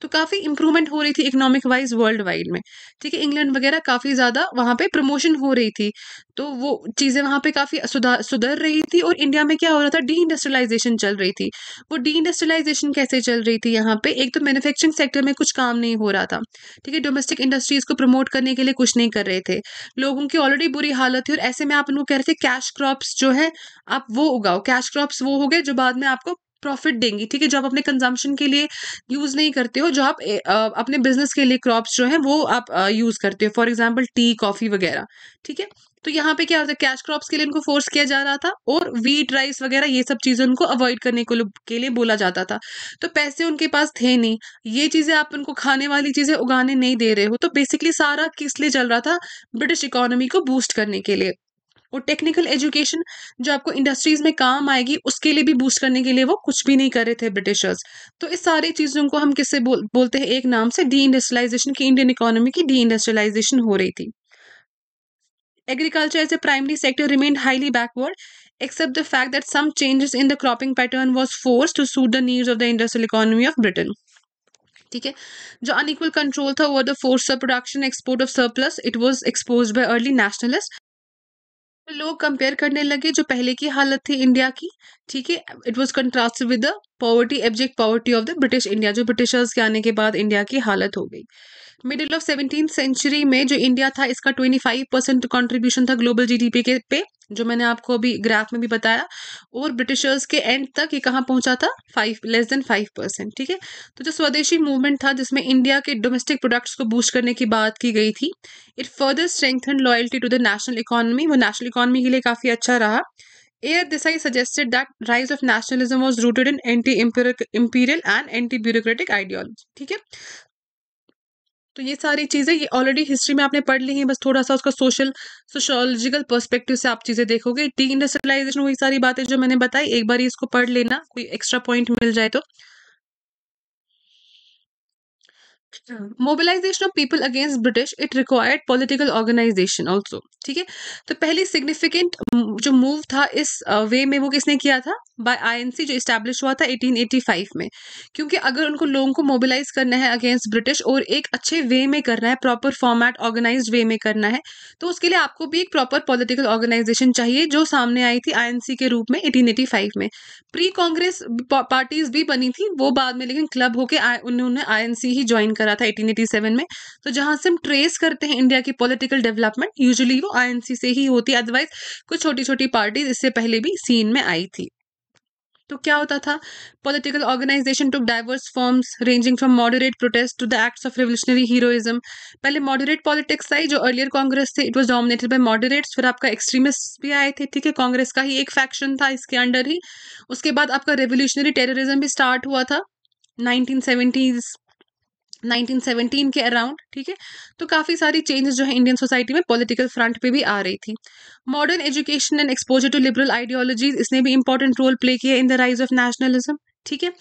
तो काफ़ी इंप्रूवमेंट हो रही थी इकोनॉमिक वाइज वर्ल्ड वाइड में ठीक है इंग्लैंड वगैरह काफ़ी ज़्यादा वहाँ पे प्रमोशन हो रही थी तो वो चीज़ें वहाँ पे काफ़ी सुधर रही थी और इंडिया में क्या हो रहा था डी इंडस्ट्रियलाइजेशन चल रही थी वो डी इंडस्ट्रियलाइजेशन कैसे चल रही थी यहाँ पे एक तो मैन्युफैक्चरिंग सेक्टर में कुछ काम नहीं हो रहा था ठीक है डोमेस्टिक इंडस्ट्रीज़ को प्रमोट करने के लिए कुछ नहीं कर रहे थे लोगों की ऑलरेडी बुरी हालत थी और ऐसे में आप उनको कह रहे थे कैश क्रॉप्स जो है आप वो उगाओ कैश क्रॉप्स वो हो गए जो बाद में आपको प्रॉफिट देंगी ठीक है जो आप अपने कंजम्पशन के लिए यूज़ नहीं करते हो जो आप अपने बिजनेस के लिए क्रॉप्स जो है वो आप यूज़ करते हो फॉर एग्जाम्पल टी कॉफ़ी वगैरह ठीक है तो यहाँ पे क्या होता है कैश क्रॉप्स के लिए इनको फोर्स किया जा रहा था और वीट राइस वगैरह ये सब चीज़ें उनको अवॉइड करने को के लिए बोला जाता था तो पैसे उनके पास थे नहीं ये चीज़ें आप उनको खाने वाली चीज़ें उगाने नहीं दे रहे हो तो बेसिकली सारा किस लिए चल रहा था ब्रिटिश इकोनॉमी को बूस्ट करने के लिए वो टेक्निकल एजुकेशन जो आपको इंडस्ट्रीज में काम आएगी उसके लिए भी बूस्ट करने के लिए वो कुछ भी नहीं कर रहे थे ब्रिटिशर्स तो इस सारी चीज़ों को हम किससे बोल, बोलते हैं एक नाम से डी इंडस्ट्रियलाइजेशन की इंडियन इकोनॉमी की डी इंडस्ट्रियलाइजेशन हो रही थी agriculture as a primary sector remained highly backward except the fact that some changes in the cropping pattern was force to suit the needs of the industrial economy of Britain ठीक है जो unequal control था over the force of production export of surplus it was expose by early nationalist लोग compare करने लगे जो पहले की हालत थी इंडिया की ठीक है it was contrast with the poverty abject poverty of the British India जो ब्रिटिशर्स के आने के बाद इंडिया की हालत हो गई मिडिल ऑफ सेवनटीन सेंचुरी में जो इंडिया था इसका ट्वेंटी फाइव परसेंट कॉन्ट्रीब्यूशन था ग्लोबल जी डी पी के पे जो मैंने आपको अभी ग्राफ में भी बताया और ब्रिटिशर्स के एंड तक ये कहाँ पहुंचा था five less than five percent ठीक है तो जो स्वदेशी मूवमेंट था जिसमें इंडिया के डोमेस्टिक प्रोडक्ट्स को बूस्ट करने की बात की गई थी it further strengthen loyalty to the national economy वो नेशनल इकोनॉमी के लिए काफ़ी अच्छा रहा Air Desai suggested that rise of nationalism was rooted in anti-imperial and anti-bureaucratic ideology. ठीक है तो ये सारी चीज़ें ये ऑलरेडी हिस्ट्री में आपने पढ़ ली हैं बस थोड़ा सा उसका सोशल सोशोलॉजिकल पर्सपेक्टिव से आप चीज़ें देखोगे डी इंडस्ट्रियलाइजेशन वही सारी बातें जो मैंने बताई एक बार इसको पढ़ लेना कोई एक्स्ट्रा पॉइंट मिल जाए तो mobilization of people against British it required political organization also ठीक है तो पहली सिग्निफिकेंट जो मूव था इस वे में वो किसने किया था बाय आईएनसी जो इस्टेब्लिश हुआ था 1885 में क्योंकि अगर उनको लोगों को मोबिलाइज करना है अगेंस्ट ब्रिटिश और एक अच्छे वे में करना है प्रॉपर फॉर्मेट ऑर्गेनाइज वे में करना है तो उसके लिए आपको भी एक प्रॉपर पॉलिटिकल ऑर्गेनाइजेशन चाहिए जो सामने आई थी आईएनसी के रूप में 1885 में प्री कांग्रेस पार्टीज भी बनी थी वो बाद में लेकिन क्लब होकर उन्होंने आई ही ज्वाइन कर करा था 1887 में तो जहाँ से हम ट्रेस करते हैं इंडिया की पॉलिटिकल डेवलपमेंट यूजुअली वो आईएनसी से ही होती है अदरवाइज कुछ छोटी छोटी पार्टीज इससे पहले भी सीन में आई थी तो क्या होता था political organization to diverse forms ranging from moderate protest to the acts of revolutionary heroism पहले मॉडरेट पॉलिटिक्स आई जो अर्लियर कांग्रेस थे it was dominated by moderates फिर आपका एक्सट्रीमिस्ट भी आए थे ठीक है कांग्रेस का ही एक फैक्शन था इसके अंडर ही उसके बाद आपका रेवोल्यूशनरी टेररिज्म भी स्टार्ट हुआ था नाइनटीन 1917 के अराउंड ठीक है तो काफ़ी सारी चेंजेस जो है इंडियन सोसाइटी में पॉलिटिकल फ्रंट पे भी आ रही थी modern education and exposure to liberal ideologies इसने भी इंपॉर्टेंट रोल प्ले किया in the rise of nationalism ठीक है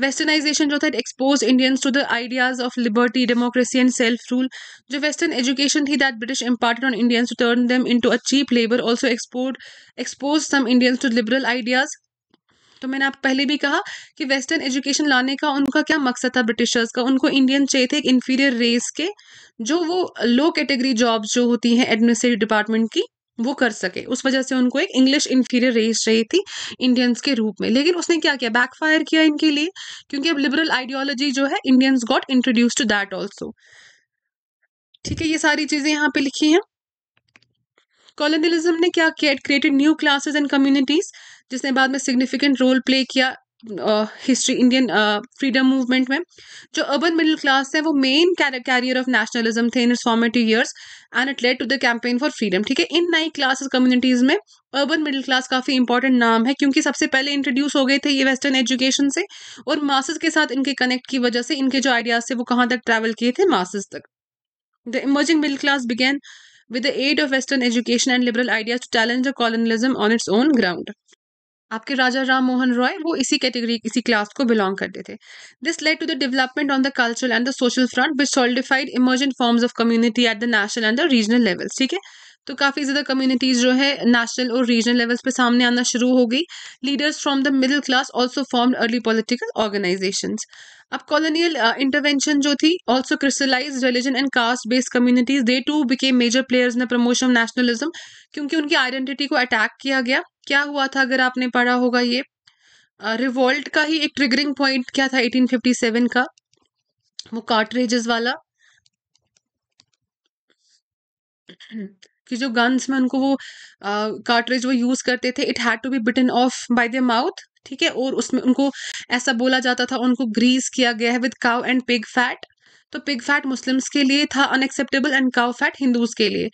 वेस्टर्नाइजेशन जो था it expose Indians to the ideas of liberty democracy and self rule जो वेस्टर्न एजुकेशन थी that British imparted on Indians to turn them into a cheap labour also export expose some Indians to liberal ideas तो मैंने आप पहले भी कहा कि western education लाने का उनका क्या मकसद था ब्रिटिशर्स का उनको इंडियन चाहिए थे एक इन्फीरियर रेस के जो वो लो कैटेगरी जॉब्स जो होती हैं एडमिनिस्ट्रेटिव डिपार्टमेंट की वो कर सके उस वजह से उनको एक इंग्लिश इन्फीरियर रेस चाहिए थी इंडियंस के रूप में लेकिन उसने क्या किया बैकफायर किया इनके लिए क्योंकि अब लिबरल आइडियोलॉजी जो है Indians got introduce to that also ठीक है ये सारी चीज़ें यहाँ पे लिखी हैं कॉलोनियलिज्म ने क्या created new classes and communities जिसने बाद में सिग्निफिकेंट रोल प्ले किया हिस्ट्री इंडियन फ्रीडम मूवमेंट में जो अर्बन मिडिल क्लास है वो मेन कैरियर ऑफ नेशनलिज्म थे in its formative years and it led to the campaign for freedom ठीक है इन नई क्लासेस कम्युनिटीज में अर्बन मिडिल क्लास काफ़ी इंपॉर्टेंट नाम है क्योंकि सबसे पहले इंट्रोड्यूस हो गए थे ये वेस्टर्न एजुकेशन से और मासेस के साथ इनके कनेक्ट की वजह से इनके जो आइडियाज थे वो कहाँ तक ट्रैवल किए थे मासेस तक the emerging middle class began with the aid of western education and liberal ideas to challenge the colonialism on its own ground आपके राजा राम मोहन रॉय वो इसी कैटेगरी इसी क्लास को बिलोंग करते थे this led to the development on the cultural and the social front which solidified emergent forms of community at the national and the regional levels ठीक है तो काफ़ी ज़्यादा कम्युनिटीज़ जो है नेशनल और रीजनल लेवल्स पर सामने आना शुरू हो गई leaders from the middle class also form early political organization अब कॉलोनियल इंटरवेंशन uh, जो थी also crystallize religion and caste based communities they too became major players in promotion nationalism क्योंकि उनकी आइडेंटिटी को अटैक किया गया क्या हुआ था अगर आपने पढ़ा होगा ये रिवॉल्ट uh, का ही एक ट्रिगरिंग पॉइंट क्या था 1857 का वो कार्टरेजेस वाला कि जो गन्स में उनको वो कार्टरेज वो यूज़ करते थे it had to be bitten off by the mouth ठीक है और उसमें उनको ऐसा बोला जाता था उनको ग्रीस किया गया है with cow and pig fat तो पिग फैट मुस्लिम्स के लिए था unacceptable and cow fat Hindus के लिए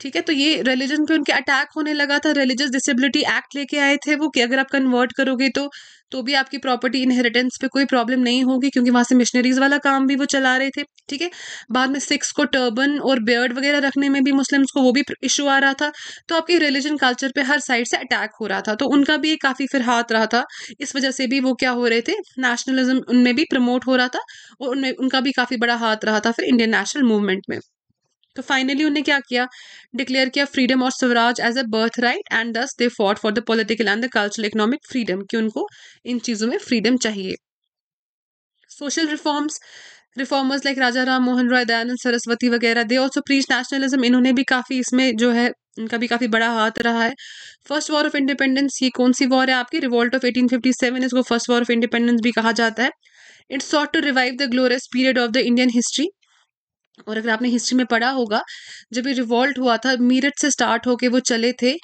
ठीक है तो ये रिलीजन पे उनके अटैक होने लगा था रिलीजियस डिसेबिलिटी एक्ट लेके आए थे वो कि अगर आप कन्वर्ट करोगे तो तो भी आपकी प्रॉपर्टी इनहेरिटेंस पे कोई प्रॉब्लम नहीं होगी क्योंकि वहाँ से मिशनरीज वाला काम भी वो चला रहे थे ठीक है बाद में सिक्स को टर्बन और बियर्ड वगैरह रखने में भी मुस्लिम्स को वो भी इशू आ रहा था तो आपकी रिलीजन कल्चर पे हर साइड से अटैक हो रहा था तो उनका भी काफ़ी फिर हाथ रहा था इस वजह से भी वो क्या हो रहे थे नेशनलिज्म उनमें भी प्रमोट हो रहा था और उनमें उनका भी काफ़ी बड़ा हाथ रहा था फिर इंडियन नेशनल मूवमेंट में तो फाइनली उन्हें क्या किया डिक्लेयर किया फ्रीडम और swaraj as a birth right and thus they fought for the political and the cultural economic freedom कि उनको इन चीज़ों में फ्रीडम चाहिए social reforms reformers like Raja Ram Mohan Roy Dayanand Saraswati वगैरह दे ऑल्सो प्रीच नेशनलिज्म इन्होंने भी काफ़ी इसमें जो है इनका भी काफ़ी बड़ा हाथ रहा है फर्स्ट वॉर ऑफ इंडिपेंडेंस ये कौन सी वॉर है आपकी रिवॉल्ट ऑफ 1857 इसको फर्स्ट वॉर ऑफ इंडिपेंडेंस भी कहा जाता है it's sought to revive the glorious period of the Indian history और अगर आपने हिस्ट्री में पढ़ा होगा जब ये रिवॉल्ट हुआ था मीरठ से स्टार्ट होके वो चले थे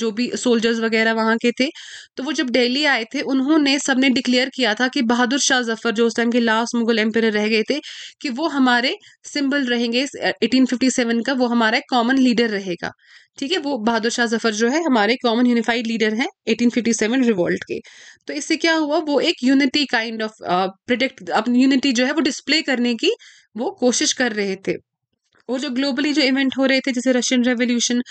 जो भी सोल्जर्स वगैरह वहाँ के थे तो वो जब दिल्ली आए थे उन्होंने सबने डिक्लेयर किया था कि बहादुर शाह जफर जो उस टाइम के लास्ट मुगल एम्पर रह गए थे कि वो हमारे सिंबल रहेंगे 1857 का वो हमारा एक कॉमन लीडर रहेगा ठीक है वो बहादुर शाह जफर जो है हमारे कॉमन यूनिफाइड लीडर हैं 1857 रिवॉल्ट के तो इससे क्या हुआ वो एक यूनिटी काइंड ऑफ प्रोटेक्ट अपनी यूनिटी जो है वो डिस्प्ले करने की वो कोशिश कर रहे थे और जो ग्लोबली जो इवेंट हो रहे थे जैसे रशियन रेवोल्यूशन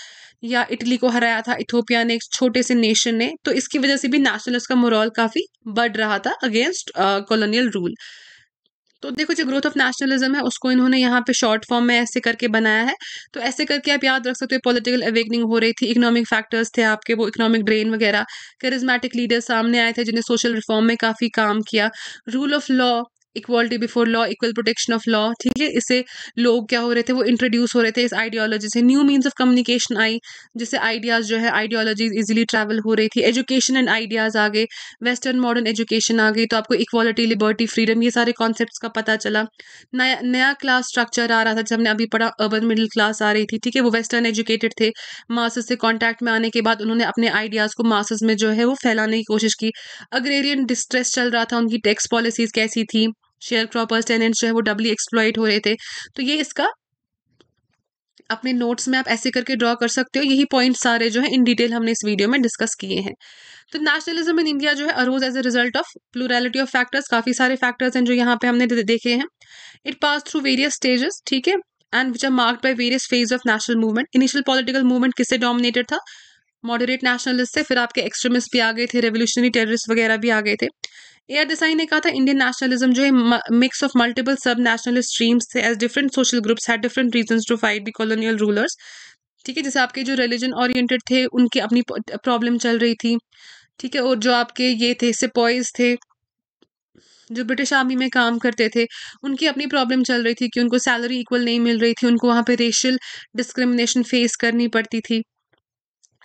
या इटली को हराया था इथोपिया ने एक छोटे से नेशन ने तो इसकी वजह से भी नेशनलिस्ट का मोरल काफ़ी बढ़ रहा था अगेंस्ट कॉलोनियल रूल तो देखो जो ग्रोथ ऑफ नेशनलिज्म है उसको इन्होंने यहाँ पे शॉर्ट फॉर्म में ऐसे करके बनाया है तो ऐसे करके आप याद रख सकते हो पॉलिटिकल अवेकनिंग हो रही थी इकोनॉमिक फैक्टर्स थे आपके वो इकोनॉमिक ड्रेन वगैरह करिज्मेटिक लीडर्स सामने आए थे जिन्हें सोशल रिफॉर्म में काफ़ी काम किया rule of law equality before law equal protection of law ठीक है इससे लोग क्या हो रहे थे वो इंट्रोड्यूस हो रहे थे इस आइडियोलॉजी से न्यू मीन्स ऑफ कम्युनिकेशन आई जिससे आइडियाज़ जो है आइडियोलॉजी इजिली ट्रैवल हो रही थी एजुकेशन एंड आइडियाज़ आ गए वेस्टर्न मॉडर्न एजुकेशन आ गई तो आपको इक्वालिटी लिबर्टी फ्रीडम ये सारे कॉन्सेप्ट का पता चला नया नया क्लास स्ट्रक्चर आ रहा था जब हमने अभी पढ़ा अर्बन मिडिल क्लास आ रही थी ठीक है वो वेस्टर्न एजुकेटेड थे मासेस से कॉन्टैक्ट में आने के बाद उन्होंने अपने आइडियाज़ को मासेस में जो है वो फैलाने की कोशिश की अग्रेरियन डिस्ट्रेस चल रहा था उनकी टैक्स पॉलिसीज़ कैसी थी शेयर क्रॉपर्स टेनेंट्स जो है वो डबली एक्सप्लॉयट हो रहे थे तो ये इसका अपने नोट्स में आप ऐसे करके ड्रॉ कर सकते हो यही पॉइंट सारे जो है इन डिटेल हमने इस वीडियो में डिस्कस किए हैं तो नेशनलिज्म इन इंडिया जो है arose as a result of plurality of factors काफ़ी सारे फैक्टर्स हैं जो यहाँ पे हमने देखे हैं it pass through various stages ठीक है and which are marked by various phase of national movement initial political movement किससे डोमिनेटेड था मॉडरेट नेशनलिस्ट थे फिर आपके एक्सट्रीमिस्ट भी आ गए थे रेवोल्यूशनरी टेररिस्ट वगैरह भी आ गए थे ए आर देसाई ने कहा था इंडियन नेशनलिज्म जो है mix of multiple sub nationalist streams थे as different social groups had different reason to fight the colonial rulers ठीक है जैसे आपके जो रिलीजन ओरिएंटेड थे उनकी अपनी प्रॉब्लम चल रही थी ठीक है और जो आपके ये थे सिपॉइज थे जो ब्रिटिश आर्मी में काम करते थे उनकी अपनी प्रॉब्लम चल रही थी कि उनको सैलरी इक्वल नहीं मिल रही थी उनको वहाँ पे रेशियल डिस्क्रिमिनेशन फेस करनी पड़ती थी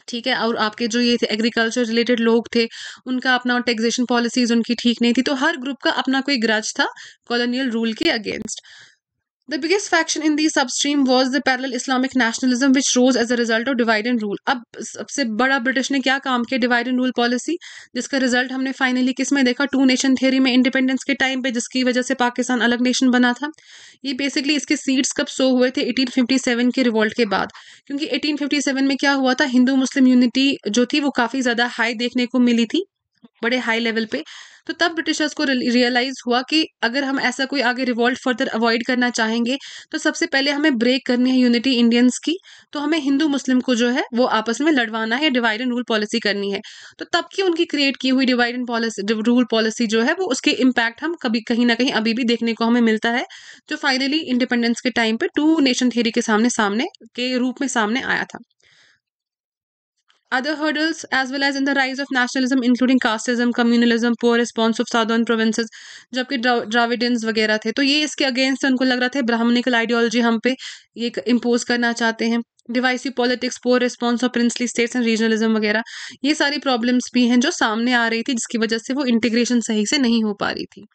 ठीक है और आपके जो ये एग्रीकल्चर रिलेटेड लोग थे उनका अपना टैक्सेशन पॉलिसीज उनकी ठीक नहीं थी तो हर ग्रुप का अपना कोई ग्रज था कॉलोनियल रूल के against The biggest faction in the substream was the parallel Islamic nationalism, which rose as a result of divide and rule. अब सबसे बड़ा ब्रिटिश ने क्या काम किया डिवाइड एंड रूल पॉलिसी जिसका रिजल्ट हमने फाइनली किस में देखा टू नेशन थ्योरी में इंडिपेंडेंस के टाइम पे जिसकी वजह से पाकिस्तान अलग नेशन बना था ये बेसिकली इसके सीड्स कब सो हुए थे 1857 के रिवॉल्ट के बाद क्योंकि 1857 में क्या हुआ था हिंदू मुस्लिम यूनिटी जो थी वो काफ़ी ज़्यादा हाई देखने को मिली थी बड़े हाई लेवल पे तो तब ब्रिटिशर्स को रियलाइज हुआ कि अगर हम ऐसा कोई आगे रिवॉल्ट फर्दर अवॉइड करना चाहेंगे तो सबसे पहले हमें ब्रेक करनी है यूनिटी इंडियंस की तो हमें हिंदू मुस्लिम को जो है वो आपस में लड़वाना है डिवाइड एंड रूल पॉलिसी करनी है तो तब की उनकी क्रिएट की हुई divide and policy rule policy जो है वो उसके इम्पैक्ट हम कभी कहीं ना कहीं अभी भी देखने को हमें मिलता है जो फाइनली इंडिपेंडेंस के टाइम पर टू नेशन थियरी के सामने सामने के रूप में सामने आया था other hurdles as well as in the rise of nationalism including casteism communalism poor response of southern provinces जबकि द्राविडियंस वगैरह थे तो ये इसके अगेंस्ट उनको लग रहा था ब्राह्मणिकल आइडियोलॉजी हम पे ये इम्पोज करना चाहते हैं डिवाइसिव पॉलिटिक्स पोर रिस्पॉन्स और प्रिंसली स्टेट्स एंड रीजनलिज्म वगैरह ये सारी प्रॉब्लम्स भी हैं जो सामने आ रही थी जिसकी वजह से वो इंटीग्रेशन सही से नहीं हो पा रही थी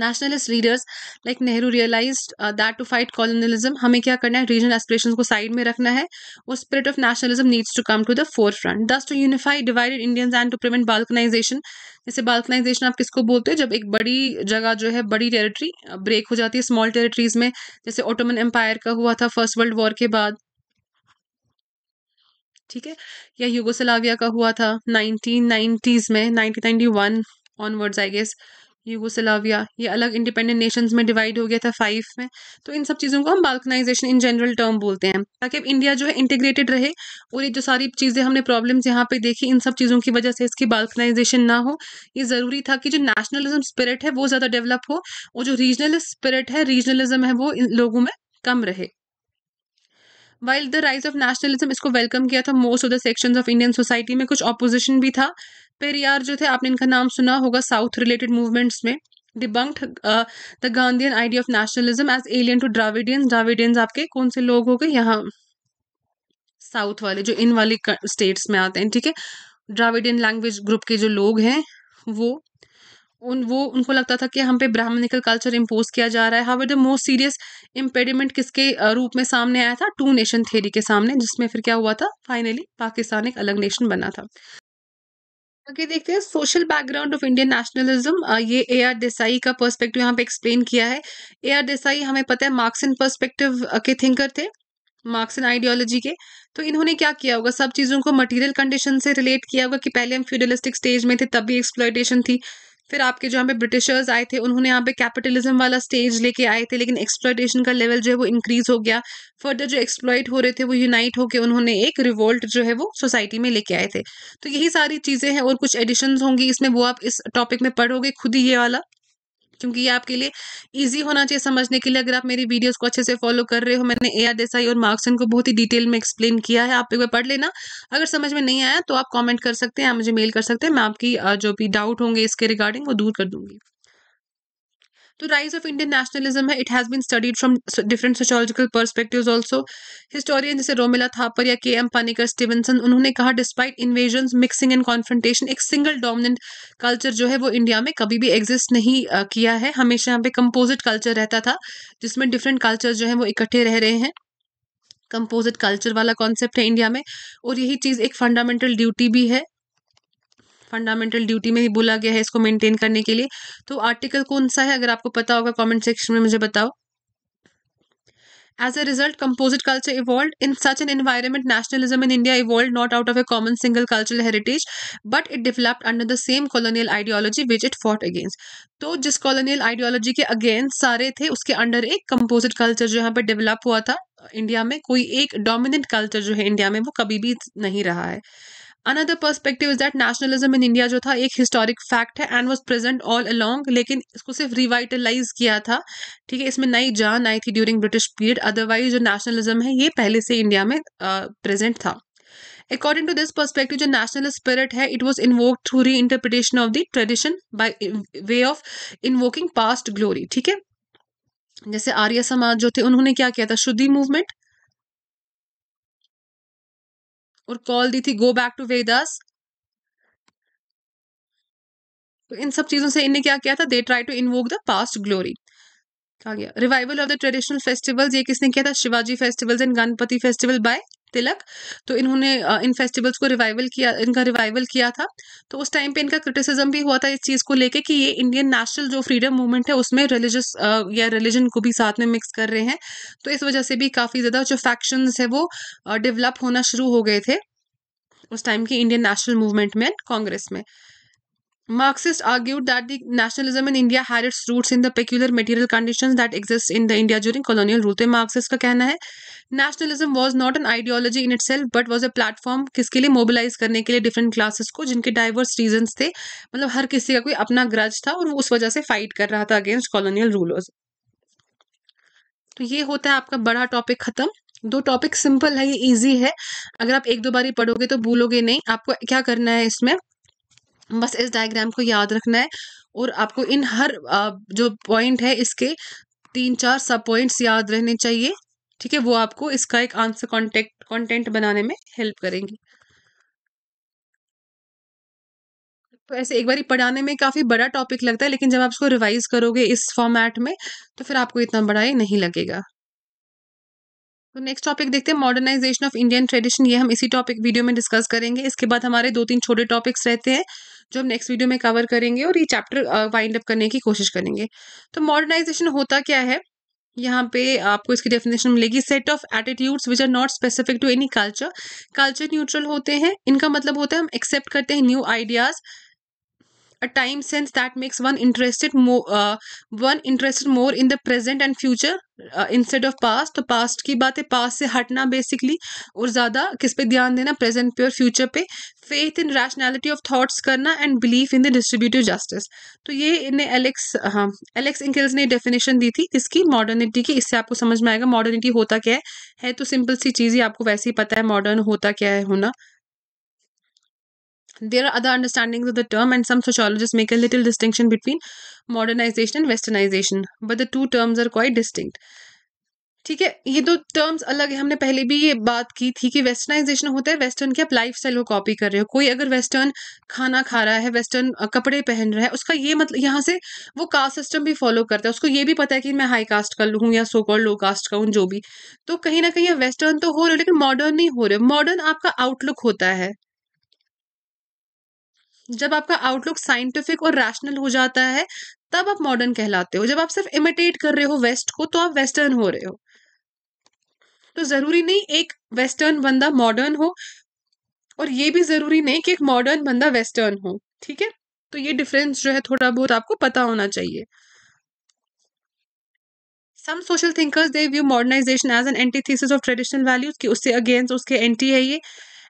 nationalist leaders like Nehru realize that to fight colonialism हमें क्या करना है रीजनल एस्पिरेशन को साइड में रखना है वो spirit of nationalism needs to come to the forefront thus to unify divided Indian and to prevent balkanization जैसे बाल्कनाइजेशन आप किसको बोलते हैं जब एक बड़ी जगह जो है बड़ी टेरिटरी ब्रेक uh, हो जाती है स्मॉल टेरिटरीज में जैसे ओटोमन एम्पायर का हुआ था फर्स्ट वर्ल्ड वॉर के बाद ठीक है या युगोसलाविया का हुआ था नाइनटीन नाइन्टीज़ में nineteen ninety one onwards I guess Yugoslavia ये अलग इंडिपेंडेंट नेशंस में डिवाइड हो गया था फाइव में तो इन सब चीज़ों को हम बाल्कनाइजेशन इन जनरल टर्म बोलते हैं ताकि अब इंडिया जो है इंटीग्रेटेड रहे और ये जो सारी चीज़ें हमने प्रॉब्लम्स यहाँ पे देखी इन सब चीज़ों की वजह से इसकी बाल्कनाइजेशन ना हो ये ज़रूरी था कि जो नेशनलिज्म स्पिरिट है वो ज़्यादा डेवलप हो और जो रीजनल स्पिरिट है रीजनलिज्म है वो इन लोगों में कम रहे while the rise of nationalism इसको वेलकम किया था most of the sections of Indian society में कुछ ऑपोजिशन भी था पेरियार जो थे आपने इनका नाम सुना होगा साउथ रिलेटेड मूवमेंट्स में debunked the Gandhian idea of nationalism as alien to Dravidians Dravidians आपके कौन से लोग हो गए यहाँ साउथ वाले जो इन वाली स्टेट्स में आते हैं ठीक है ड्राविडियन लैंग्वेज ग्रुप के जो लोग हैं वो उन वो उनको लगता था कि हम पे ब्राह्मणिकल कल्चर इम्पोज किया जा रहा है how the most serious impediment किसके uh, रूप में सामने आया था टू नेशन थेरी के सामने जिसमें फिर क्या हुआ था फाइनली पाकिस्तान एक अलग नेशन बना था आगे देखते हैं social background of Indian nationalism ये ए आर देसाई का पर्सपेक्टिव यहाँ पे एक्सप्लेन किया है ए आर देसाई हमें पता है इन पर्सपेक्टिव के थिंकर थे इन आइडियोलॉजी के तो इन्होंने क्या किया होगा सब चीज़ों को मटेरियल कंडीशन से रिलेट किया होगा कि पहले हम फ्यूडलिस्टिक स्टेज में थे तब भी एक्सप्लॉयटेशन थी फिर आपके जो यहाँ पे ब्रिटिशर्स आए थे उन्होंने यहाँ पे कैपिटलिज्म वाला स्टेज लेके आए थे लेकिन एक्सप्लॉयटेशन का लेवल जो है वो इंक्रीज हो गया फर्दर जो एक्सप्लॉयट हो रहे थे वो यूनाइट होकर उन्होंने एक रिवोल्ट जो है वो सोसाइटी में लेके आए थे तो यही सारी चीज़ें हैं और कुछ एडिशन होंगी इसमें वो आप इस टॉपिक में पढ़ोगे खुद ही ये वाला क्योंकि ये आपके लिए ईजी होना चाहिए समझने के लिए अगर आप मेरी वीडियोस को अच्छे से फॉलो कर रहे हो मैंने ए आर देसाई और मार्क्सन को बहुत ही डिटेल में एक्सप्लेन किया है आप एक बार पढ़ लेना अगर समझ में नहीं आया तो आप कॉमेंट कर सकते हैं मुझे मेल कर सकते हैं मैं आपकी जो भी डाउट होंगे इसके रिगार्डिंग वो दूर कर दूंगी तो राइज ऑफ इंडियन नेशनलिज्म है it has been studied from different sociological perspective also historian जैसे रोमिला थापर या के एम पानीकर स्टीवनसन उन्होंने कहा despite invasion mixing and confrontation एक सिंगल डोमिनेंट कल्चर जो है वो इंडिया में कभी भी एग्जिस्ट नहीं किया है हमेशा यहाँ पे कंपोजिट कल्चर रहता था जिसमें डिफरेंट कल्चर जो है वो इकट्ठे रह रहे हैं कंपोजिट कल्चर वाला कॉन्सेप्ट है इंडिया में और यही चीज़ एक फंडामेंटल ड्यूटी भी है फंडामेंटल ड्यूटी में ही बोला गया है इसको मेंटेन करने के लिए तो आर्टिकल कौन सा है अगर आपको पता होगा कमेंट सेक्शन में मुझे बताओ as a result composite culture evolve in such an environment nationalism in India evolve not out of a common single cultural heritage but it developed under the same colonial ideology which it fought against तो जिस colonial ideology के against सारे थे उसके under एक composite culture जो यहाँ पर डेवलप हुआ था इंडिया में कोई एक डोमिनेंट कल्चर जो है इंडिया में वो कभी भी नहीं रहा है another perspective is that nationalism in India जो था एक हिस्टोरिक फैक्ट है and was present all along लेकिन इसको सिर्फ रिवाइटलाइज किया था ठीक है इसमें नई जान आई थी ड्यूरिंग ब्रिटिश पीरियड अदरवाइज जो नेशनलिज्म है ये पहले से इंडिया में प्रेजेंट uh, था अकॉर्डिंग टू दिस परस्पेक्टिव जो नेशनल स्पिरिट है it was invoke through reinterpretation of the tradition by way of invoking past glory ठीक है जैसे आर्य समाज जो थे उन्होंने क्या किया था शुद्धि मूवमेंट और कॉल दी थी गो बैक टू वेदास तो इन सब चीजों से इनने क्या किया था they try to invoke the past glory कहा गया revival of the traditional festivals ये किसने किया था Shivaji festivals and Ganpati festival by Tilak तो इन्होंने इन फेस्टिवल्स को रिवाइवल किया इनका रिवाइवल किया था तो उस टाइम पे इनका क्रिटिसिज्म भी हुआ था इस चीज़ को लेके कि ये इंडियन नेशनल जो फ्रीडम मूवमेंट है उसमें रिलीजस या रिलीजन को भी साथ में मिक्स कर रहे हैं तो इस वजह से भी काफ़ी ज़्यादा जो फैक्शन है वो डेवलप होना शुरू हो गए थे उस टाइम की इंडियन नेशनल मूवमेंट में कांग्रेस में Marxists argued that the nationalism in India had its roots in the peculiar material conditions that exist in the India during colonial rule. तो मार्क्सिस्ट का कहना है nationalism was not an ideology in itself but was a platform किसके लिए mobilise करने के लिए different classes को जिनके डाइवर्स रीजंस थे मतलब हर किसी का कोई अपना ग्रज था और वो उस वजह से फाइट कर रहा था अगेंस्ट कॉलोनियल रूलर्स तो ये होता है आपका बड़ा टॉपिक खत्म दो टॉपिक सिंपल है ये इजी है अगर आप एक दो बार ही पढ़ोगे तो भूलोगे नहीं आपको क्या करना है इसमें बस इस डायग्राम को याद रखना है और आपको इन हर जो पॉइंट है इसके तीन चार सब पॉइंट्स याद रहने चाहिए ठीक है वो आपको इसका एक आंसर कॉन्टेक्ट कॉन्टेंट बनाने में हेल्प करेंगे तो ऐसे एक बार पढ़ाने में काफ़ी बड़ा टॉपिक लगता है लेकिन जब आप इसको रिवाइज करोगे इस फॉर्मेट में तो फिर आपको इतना बड़ा ही नहीं लगेगा तो नेक्स्ट टॉपिक देखते हैं मॉडर्नाइजेशन ऑफ इंडियन ट्रेडिशन ये हम इसी टॉपिक वीडियो में डिस्कस करेंगे इसके बाद हमारे दो तीन छोटे टॉपिक्स रहते हैं जो हम नेक्स्ट वीडियो में कवर करेंगे और ये चैप्टर वाइंड अप करने की कोशिश करेंगे तो मॉडर्नाइजेशन होता क्या है यहाँ पे आपको इसकी डेफिनेशन मिलेगी set of attitudes which are not specific to any culture culture neutral होते हैं इनका मतलब होता है हम एक्सेप्ट करते हैं new ideas a time sense that makes one interested more uh, one interested more in the present and future instead of past तो पास्ट की बात है पास्ट से हटना बेसिकली और ज़्यादा किस पे ध्यान देना प्रेजेंट पे और फ्यूचर पे faith in rationality of thoughts करना and belief in the distributive justice तो ये इन्हें एलेक्स हाँ एलेक्स इंकेल्स ने डेफिनेशन दी थी किसकी मॉडर्निटी की इससे आपको समझ में आएगा मॉडर्निटी होता क्या है, है तो सिंपल सी चीज़ ही आपको वैसे ही पता है मॉडर्न होता क्या है होना There are other understandings of the term, and some sociologists make a little distinction between modernization and westernization, but the two terms are quite distinct. ठीक है ये दो टर्म्स अलग है हमने पहले भी ये बात की थी कि वेस्टर्नाइजेशन होता है वेस्टर्न की आप लाइफ स्टाइल को कॉपी कर रहे हो कोई अगर वेस्टर्न खाना खा रहा है वेस्टर्न कपड़े पहन रहा है उसका ये मतलब यहाँ से वो कास्ट सिस्टम भी फॉलो करता है उसको ये भी पता है कि मैं हाई कास्ट का हूँ या सो कॉल लो कास्ट का हूँ जो भी तो कहीं ना कहीं वेस्टर्न तो हो रहे हो लेकिन मॉडर्न नहीं हो रहे मॉडर्न आपका आउटलुक होता है जब आपका आउटलुक साइंटिफिक और रैशनल हो जाता है तब आप मॉडर्न कहलाते हो जब आप सिर्फ इमिटेट कर रहे हो वेस्ट को तो आप वेस्टर्न हो रहे हो तो जरूरी नहीं एक वेस्टर्न बंदा मॉडर्न हो और ये भी जरूरी नहीं कि एक मॉडर्न बंदा वेस्टर्न हो ठीक है तो ये डिफरेंस जो है थोड़ा बहुत आपको पता होना चाहिए some social thinkers they view modernisation as an antithesis of traditional values कि उससे अगेंस्ट उसके एंटी है ये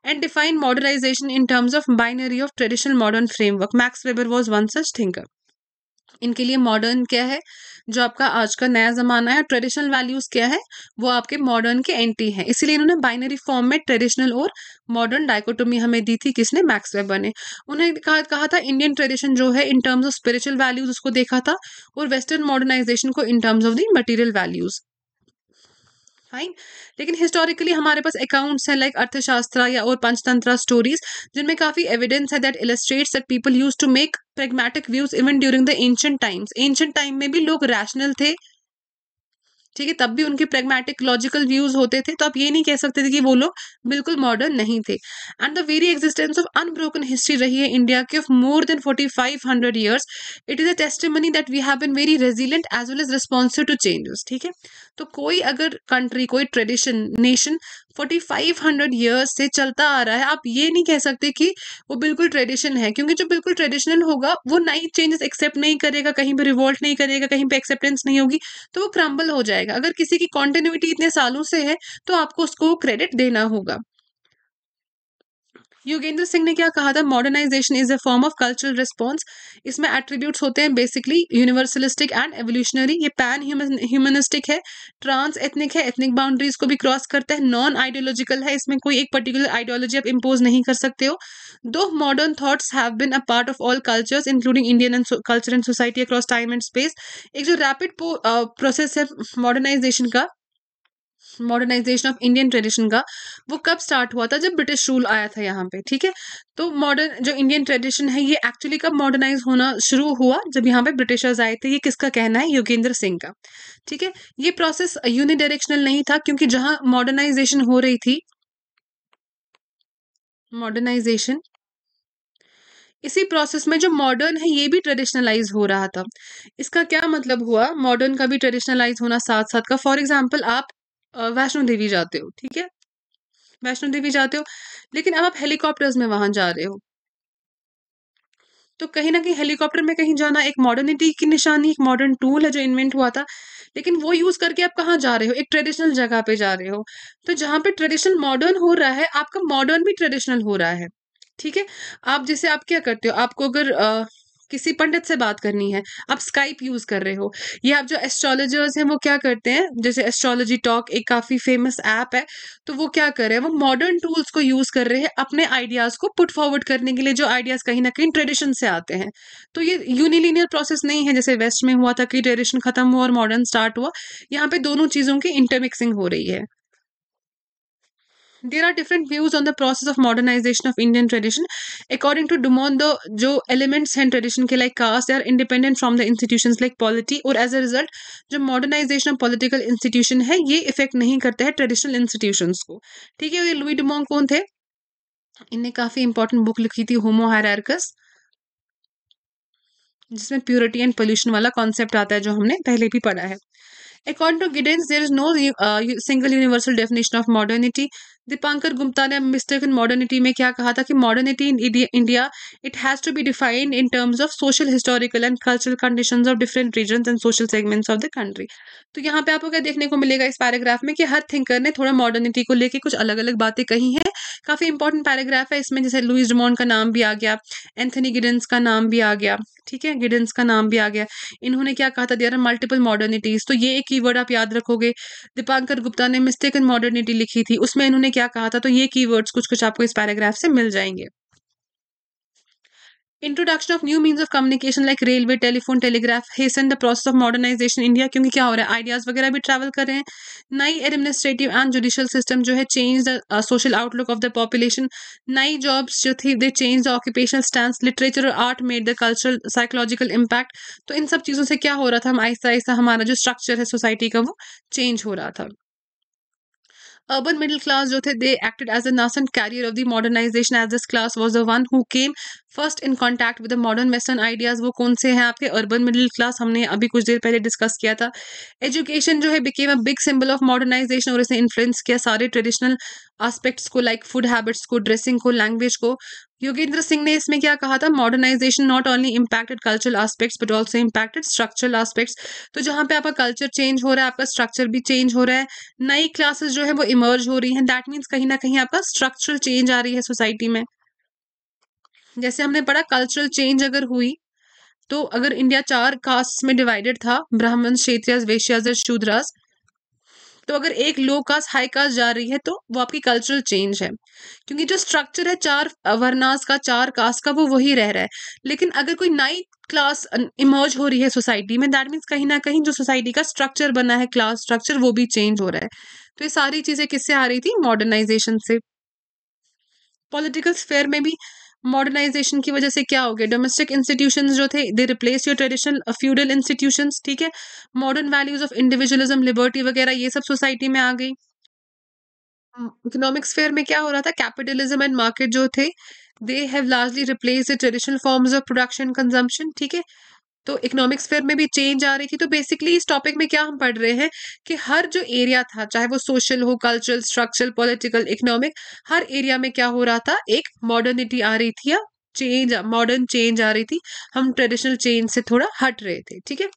and define modernization in terms of binary of traditional modern framework max weber was one such thinker इनके लिए modern क्या है जो आपका आज का नया ज़माना है ट्रेडिशनल वैल्यूज़ क्या है वो आपके मॉडर्न के एंटी हैं इसीलिए इन्होंने बाइनरी फॉर्म में ट्रेडिशनल और मॉडर्न डायकोटोमी हमें दी थी किसने मैक्स वेबर ने उन्हें कहा, कहा था इंडियन ट्रेडिशन जो है in terms of spiritual values उसको देखा था और वेस्टर्न मॉडर्नाइजेशन को in terms of the material values fine लेकिन हिस्टोरिकली हमारे पास अकाउंट्स हैं लाइक अर्थशास्त्र या और पंचतंत्र स्टोरीज जिनमें काफ़ी एविडेंस है that illustrates that people use to make pragmatic views even during the ancient times ancient time में भी लोग रैशनल थे ठीक है तब भी उनके प्रेगमेटिक लॉजिकल व्यूज होते थे तो आप ये नहीं कह सकते थे कि वो लोग बिल्कुल मॉडर्न नहीं थे and the very existence of unbroken history रही है इंडिया की of more than forty five hundred years it is a testimony that we have been very resilient as well as responsive to changes ठीक है तो कोई अगर country कोई tradition nation forty five hundred years से चलता आ रहा है आप ये नहीं कह सकते कि वो बिल्कुल ट्रेडिशन है क्योंकि जो बिल्कुल ट्रेडिशनल होगा वो नई चेंजेस एक्सेप्ट नहीं करेगा कहीं पर रिवोल्ट नहीं करेगा कहीं पर एक्सेप्टेंस नहीं होगी तो वो क्रम्बल हो जाएगा अगर किसी की कॉन्टिन्यूटी इतने सालों से है तो आपको उसको क्रेडिट देना होगा योगेंद्र सिंह ने क्या कहा था modernisation is a form of cultural response इसमें एट्रीब्यूट्स होते हैं बेसिकली यूनिवर्सलिस्टिक एंड एवोल्यूशनरी ये पैन ह्यूमनिस्टिक है ट्रांस एथनिक है एथनिक बाउंड्रीज को भी क्रॉस करता है नॉन आइडियोलॉजिकल है इसमें कोई एक पर्टिकुलर आइडियोलॉजी आप इम्पोज नहीं कर सकते हो दो modern thoughts have been a part of all cultures including Indian and culture and society across time and space एक जो रैपिड प्रोसेस uh, है मॉडर्नाइजेशन का मॉडर्नाइजेशन ऑफ इंडियन ट्रेडिशन का वो कब स्टार्ट हुआ था जब ब्रिटिश रूल आया था यहाँ पे ठीक है तो मॉडर्न जो इंडियन ट्रेडिशन है ये एक्चुअली कब मॉडर्नाइज होना शुरू हुआ जब यहाँ पे ब्रिटिशर्स आए थे ये किसका कहना है योगेंद्र सिंह का ठीक है ये प्रोसेस यूनिडायरेक्शनल नहीं था क्योंकि जहाँ मॉडर्नाइजेशन हो रही थी मॉडर्नाइजेशन इसी प्रोसेस में जो मॉडर्न है ये भी ट्रेडिशनलाइज हो रहा था इसका क्या मतलब हुआ मॉडर्न का भी ट्रेडिशनलाइज होना साथ साथ का फॉर एग्जाम्पल आप वैष्णो देवी जाते हो ठीक है वैष्णो देवी जाते हो लेकिन अब आप हेलीकॉप्टर्स में वहां जा रहे हो तो कहीं ना कहीं हेलीकॉप्टर में कहीं जाना एक मॉडर्निटी की निशानी एक मॉडर्न टूल है जो इन्वेंट हुआ था लेकिन वो यूज करके आप कहाँ जा रहे हो एक ट्रेडिशनल जगह पे जा रहे हो तो जहां पे ट्रेडिशनल मॉडर्न हो रहा है आपका मॉडर्न भी ट्रेडिशनल हो रहा है ठीक है आप जैसे आप क्या करते हो आपको अगर किसी पंडित से बात करनी है आप स्काइप यूज़ कर रहे हो ये आप जो एस्ट्रोलॉजर्स हैं वो क्या करते हैं जैसे एस्ट्रोलॉजी टॉक एक काफ़ी फेमस ऐप है तो वो क्या कर रहे हैं वो मॉडर्न टूल्स को यूज़ कर रहे हैं अपने आइडियाज़ को पुट फॉरवर्ड करने के लिए जो आइडियाज़ कहीं ना कहीं ट्रेडिशन से आते हैं तो ये यूनिलीनियर प्रोसेस नहीं है जैसे वेस्ट में हुआ था कि ट्रेडिशन खत्म हुआ और मॉडर्न स्टार्ट हुआ यहाँ पे दोनों चीज़ों की इंटरमिक्सिंग हो रही है there are different views on the process of modernisation of Indian tradition according to Dumont the जो एलिमेंट्स हैं ट्रेडिशन के like caste they are independent from the institution like polity और एज अ रिजल्ट जो modernisation of political institution है ये effect नहीं करता है ट्रेडिशनल इंस्टीट्यूशन को ठीक है ये लुई डुमोंग कौन थे इन्हें काफी इंपॉर्टेंट बुक लिखी थी होमो हायरकस जिसमें प्योरिटी एंड पोल्यूशन वाला कॉन्सेप्ट आता है जो हमने पहले भी पढ़ा है according to Giddens there is no single universal definition of modernity Dipankar Gupta ने इन मॉडर्निटी में क्या कहा था कि modernity in India it has to be defined in terms of social historical and cultural condition of different region and social segments of the country तो यहाँ पे आपको क्या देखने को मिलेगा इस पैराग्राफ में कि हर थिंकर ने थोड़ा मॉडर्निटी को लेकर कुछ अलग अलग बातें कही हैं काफ़ी इंपॉर्टेंट पैराग्राफ है इसमें जैसे लुइस डिमोन का नाम भी आ गया एंथनी गिडेंस का नाम भी आ गया ठीक है गिडेंस का नाम भी आ गया इन्होंने क्या कहा था देर आर मल्टीपल मॉडर्निटीज़ तो ये एक कीवर्ड आप याद रखोगे दीपांकर गुप्ता ने मिस्टेक इन मॉडर्निटी लिखी थी उसमें इन्होंने क्या क्या कहा था तो ये कीवर्ड्स कुछ कुछ आपको इस पैराग्राफ से मिल जाएंगे introduction of new means of communication like railway telephone telegraph hasten the process of modernisation India क्योंकि क्या हो रहा है आइडियाज वगैरह भी ट्रैवल कर रहे हैं नई एडमिनिस्ट्रेटिव एंड जुडिशियल सिस्टम जो है change the social outlook of the population नई जॉब्स जो थी they change the occupational stand literature और art made the cultural psychological impact तो इन सब चीज़ों से क्या हो रहा था हम आहिस्ता आहिस्ता हमारा जो स्ट्रक्चर है सोसाइटी का वो चेंज हो रहा था Urban middle class jo they acted as the nascent carrier of the modernization as this class was the one who came first in contact with modern western ideas वो कौन से हैं आपके अर्बन मिडिल क्लास हमने अभी कुछ देर पहले discuss किया था एजुकेशन जो है became a big symbol of modernisation और इसने इन्फ्लुएंस किया सारे ट्रेडिशनल आस्पेक्ट्स को लाइक फूड हैबिट्स को ड्रेसिंग को लैंग्वेज को योगेंद्र सिंह ने इसमें क्या कहा था modernisation not only impacted cultural aspects but also impacted structural aspects तो जहाँ पे आपका कल्चर चेंज हो रहा है आपका स्ट्रक्चर भी चेंज हो रहा है नई क्लासेस जो है वो इमर्ज हो रही हैं दैट मीन्स कहीं ना कहीं आपका स्ट्रक्चरल चेंज आ रही है सोसाइटी में जैसे हमने पढ़ा कल्चरल चेंज अगर हुई तो अगर इंडिया चार कास्ट में डिवाइडेड था ब्राह्मण क्षेत्रीय वेश्याज और शूद्रास तो अगर एक लो कास्ट हाई कास्ट जा रही है तो वो आपकी कल्चरल चेंज है क्योंकि जो स्ट्रक्चर है चार वर्नास का चार कास्ट का वो वही रह रहा है लेकिन अगर कोई नई क्लास इमर्ज हो रही है सोसाइटी में दैट मीन्स कहीं ना कहीं जो सोसाइटी का स्ट्रक्चर बना है क्लास स्ट्रक्चर वो भी चेंज हो रहा है तो ये सारी चीज़ें किससे आ रही थी मॉडर्नाइजेशन से पॉलिटिकल स्फेयर में भी मॉडर्नाइजेशन की वजह से क्या हो गया डोमेस्टिक इंस्टीट्यूशन जो थे they replace your traditional feudal institution ठीक है modern values of individualism liberty वगैरह ये सब सोसाइटी में आ गई इकोनॉमिक्स hmm, फेयर में क्या हो रहा था कैपिटलिज्म एंड मार्केट जो थे they have largely replace the traditional forms of production consumption ठीक है तो इकोनॉमिक्स फेयर में भी चेंज आ रही थी तो बेसिकली इस टॉपिक में क्या हम पढ़ रहे हैं कि हर जो एरिया था चाहे वो सोशल हो कल्चरल स्ट्रक्चरल पॉलिटिकल इकोनॉमिक हर एरिया में क्या हो रहा था एक मॉडर्निटी आ रही थी या चेंज मॉडर्न चेंज आ रही थी हम ट्रेडिशनल चेंज से थोड़ा हट रहे थे ठीक है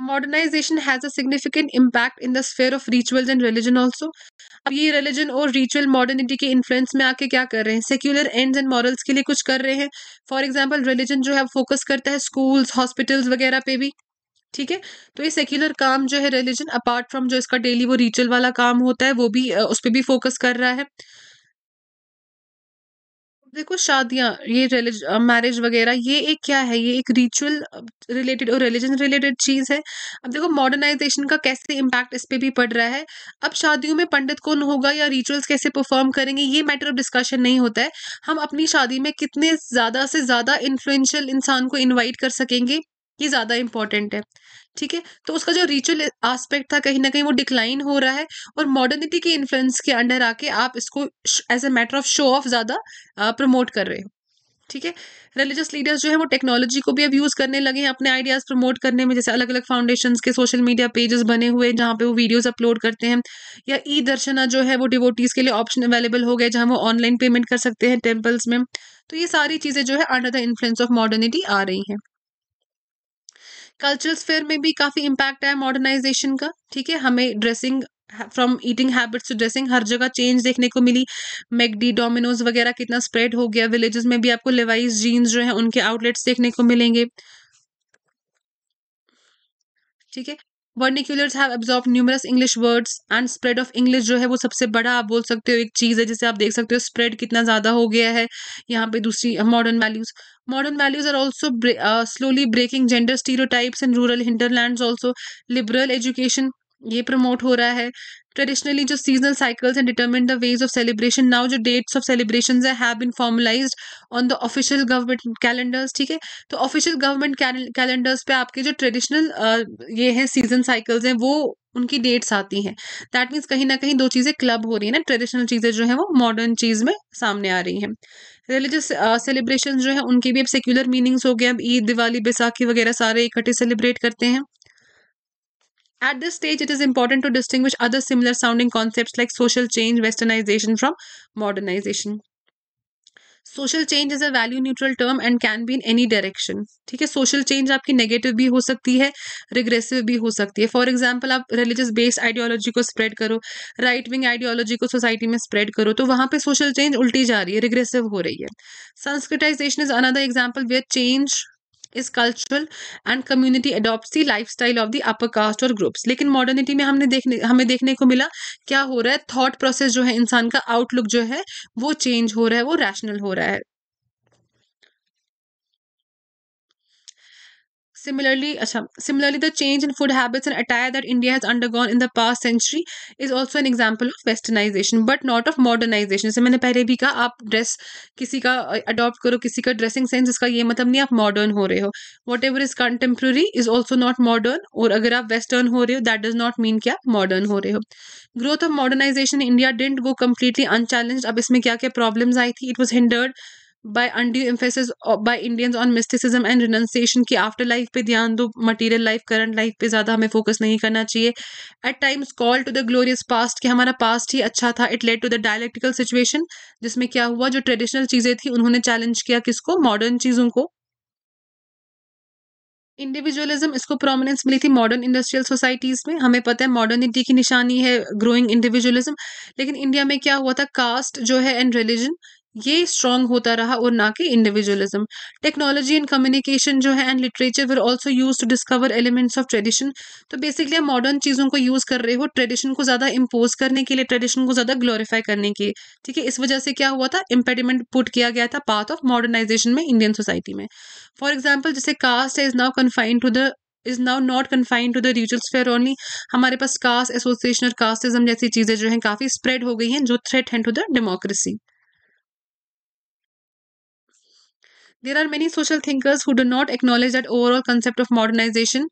modernisation has a significant impact in the sphere of rituals and religion also अब ये रिलीजन और रिचुअल मॉडर्निटी के इन्फ्लुएंस में आके क्या कर रहे हैं सेक्युलर एंड्स एंड मॉरल्स के लिए कुछ कर रहे हैं फॉर एग्जाम्पल रिलीजन जो है फोकस करता है स्कूल्स हॉस्पिटल्स वगैरह पे भी ठीक है तो ये सेक्युलर काम जो है रिलीजन अपार्ट फ्रॉम जो इसका डेली वो रिचुअल वाला काम होता है वो भी उस पर भी फोकस कर रहा है देखो शादियाँ ये मैरिज वगैरह ये एक क्या है ये एक रिचुअल रिलेटेड और रिलीजन रिलेटेड चीज़ है अब देखो मॉडर्नाइजेशन का कैसे इम्पैक्ट इस पर भी पड़ रहा है अब शादियों में पंडित कौन होगा या रिचुअल्स कैसे परफॉर्म करेंगे ये मैटर ऑफ डिस्कशन नहीं होता है हम अपनी शादी में कितने ज़्यादा से ज़्यादा इन्फ्लुएंशियल इंसान को इन्वाइट कर सकेंगे ये ज़्यादा इंपॉर्टेंट है ठीक है तो उसका जो रिचुअल आस्पेक्ट था कहीं ना कहीं वो डिक्लाइन हो रहा है और मॉडर्निटी के इन्फ्लुएंस के अंडर आके आप इसको as a matter of show off ज़्यादा प्रमोट कर रहे हो ठीक है रिलीजियस लीडर्स जो है वो टेक्नोलॉजी को भी अब यूज़ करने लगे हैं अपने आइडियाज़ प्रमोट करने में जैसे अलग अलग फाउंडेशन के सोशल मीडिया पेजेस बने हुए जहाँ पे वो वीडियोस अपलोड करते हैं या ई दर्शना जो है वो डिवोटीज़ के लिए ऑप्शन अवेलेबल हो गए जहाँ वो ऑनलाइन पेमेंट कर सकते हैं टेम्पल्स में तो ये सारी चीज़ें जो है under the influence of modernity आ रही हैं कल्चरल स्फेयर में भी काफ़ी इम्पैक्ट आया मॉडर्नाइजेशन का ठीक है हमें dressing from eating habits to dressing हर जगह चेंज देखने को मिली मैगडी डोमिनोज वगैरह कितना स्प्रेड हो गया विलेजेस में भी आपको लेवाइज जीन्स जो है उनके आउटलेट्स देखने को मिलेंगे ठीक है vernaculars have absorb numerous English words and spread of English जो है वो सबसे बड़ा आप बोल सकते हो एक चीज़ है जिसे आप देख सकते हो स्प्रेड कितना ज़्यादा हो गया है यहाँ पे दूसरी modern values modern values are also bre- uh, slowly breaking gender stereotypes in rural hinterlands also liberal education ये प्रमोट हो रहा है ट्रेडिशनली जो seasonal cycles and determine the ways of celebration now जो dates of celebration have been formalise on the official government calendars ठीक है तो official government calendars पे आपके जो ट्रेडिशनल uh, ये है सीजन साइकिल्स हैं वो उनकी डेट्स आती हैं दैट मीन्स कहीं ना कहीं दो चीज़ें क्लब हो रही है ना ट्रेडिशनल चीज़ें जो है वो मॉडर्न चीज़ में सामने आ रही हैं रिलीजियस सेलिब्रेशन uh, जो है उनके भी अब सेक्युलर मीनिंग्स हो गए अब ईद दिवाली बैसाखी वगैरह सारे इकट्ठे सेलिब्रेट करते हैं at this stage it is important to distinguish other similar sounding concept like social change westernisation from modernisation social change is a value neutral term and can be in any direction ठीक है social change आपकी negative भी हो सकती है regressive भी हो सकती है फॉर एग्जाम्पल आप रिलीजियस बेस्ड आइडियोलॉजी को स्प्रेड करो राइट विंग आइडियोलॉजी को सोसाइटी में स्प्रेड करो तो वहां पे सोशल चेंज उल्टी जा रही है रिग्रेसिव हो रही है Sanskritisation is another example where change is cultural and community adopt lifestyle of the upper caste और ग्रुप्स लेकिन मॉडर्निटी में हमने देखने हमें देखने को मिला क्या हो रहा है थॉट प्रोसेस जो है इंसान का आउटलुक जो है वो चेंज हो रहा है वो रैशनल हो रहा है सिमिलरली अच्छा similarly the change in food habits and attire that India has undergone in the past century is also an example of westernisation but not of modernisation जैसे मैंने पहले भी कहा आप ड्रेस किसी का अडॉप्ट करो किसी का ड्रेसिंग सेंस इसका ये मतलब नहीं आप मॉडर्न हो रहे हो whatever is contemporary is also not modern और अगर आप वेस्टर्न हो रहे हो दैट डज नॉट मीन कि आप मॉडर्न हो रहे हो growth of modernisation India didn't go completely unchallenged अब इसमें क्या क्या प्रॉब्लम्स आई थी it was hindered by undue emphasis by Indians on mysticism and renunciation की आफ्टर लाइफ पे ध्यान दो मटेरियल लाइफ करंट लाइफ पे ज़्यादा हमें फोकस नहीं करना चाहिए at times call to the glorious past कि हमारा पास्ट ही अच्छा था it led to the dialectical situation जिसमें क्या हुआ जो ट्रेडिशनल चीज़ें थी उन्होंने चैलेंज किया किसको मॉडर्न चीज़ों को इंडिविजुअलिज्म इसको प्रोमिनेंस मिली थी मॉडर्न इंडस्ट्रियल सोसाइटीज़ में हमें पता है मॉडर्निटी की निशानी है ग्रोइंग इंडिविजुअलिज्म लेकिन इंडिया में क्या हुआ था कास्ट जो है एंड रिलीजन ये स्ट्रॉन्ग होता रहा और ना कि इंडिविजुअलिज्म टेक्नोलॉजी एंड कम्युनिकेशन जो है and literature were also use to discover elements of tradition तो बेसिकली आप मॉडर्न चीज़ों को यूज़ कर रहे हो ट्रेडिशन को ज़्यादा इम्पोज करने के लिए ट्रेडिशन को ज़्यादा ग्लोरीफाई करने के ठीक है इस वजह से क्या हुआ था इम्पेडिमेंट पुट किया गया था पाथ ऑफ मॉडर्नाइजेशन में इंडियन सोसाइटी में फॉर एग्जाम्पल जैसे caste is now confined to the is now not confined to the ritual sphere only हमारे पास कास्ट एसोसिएशन और कास्टिज्म जैसी चीज़ें जो हैं काफ़ी स्प्रेड हो गई हैं जो थ्रेट हैं to the democracy There are many social thinkers who do not acknowledge that overall concept of modernization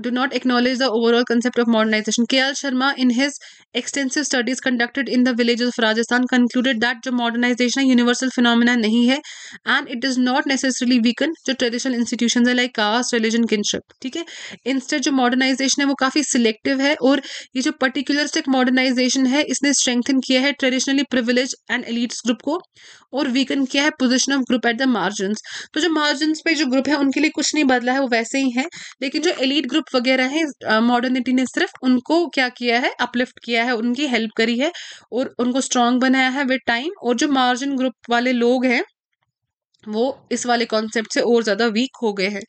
do not acknowledge the overall concept of modernization. K.L. Sharma, in his extensive studies conducted in the villages of Rajasthan, concluded that the modernization universal phenomena नहीं है and it does not necessarily weaken the traditional institutions है like caste, religion, kinship. ठीक है Instead जो modernization है वो काफ़ी selective है और ये जो particularistic modernization है इसने strengthen किया है traditionally privileged and elites group को और weaken किया है position of group at the margins. तो जो margins पे जो group है उनके लिए कुछ नहीं बदला है वो वैसे ही है लेकिन जो elite group ग्रुप वगैरह हैं मॉडर्निटी ने सिर्फ उनको क्या किया है अपलिफ्ट किया है उनकी हेल्प करी है और उनको स्ट्रांग बनाया है विद टाइम और जो मार्जिन ग्रुप वाले लोग हैं वो इस वाले कॉन्सेप्ट से और ज़्यादा वीक हो गए हैं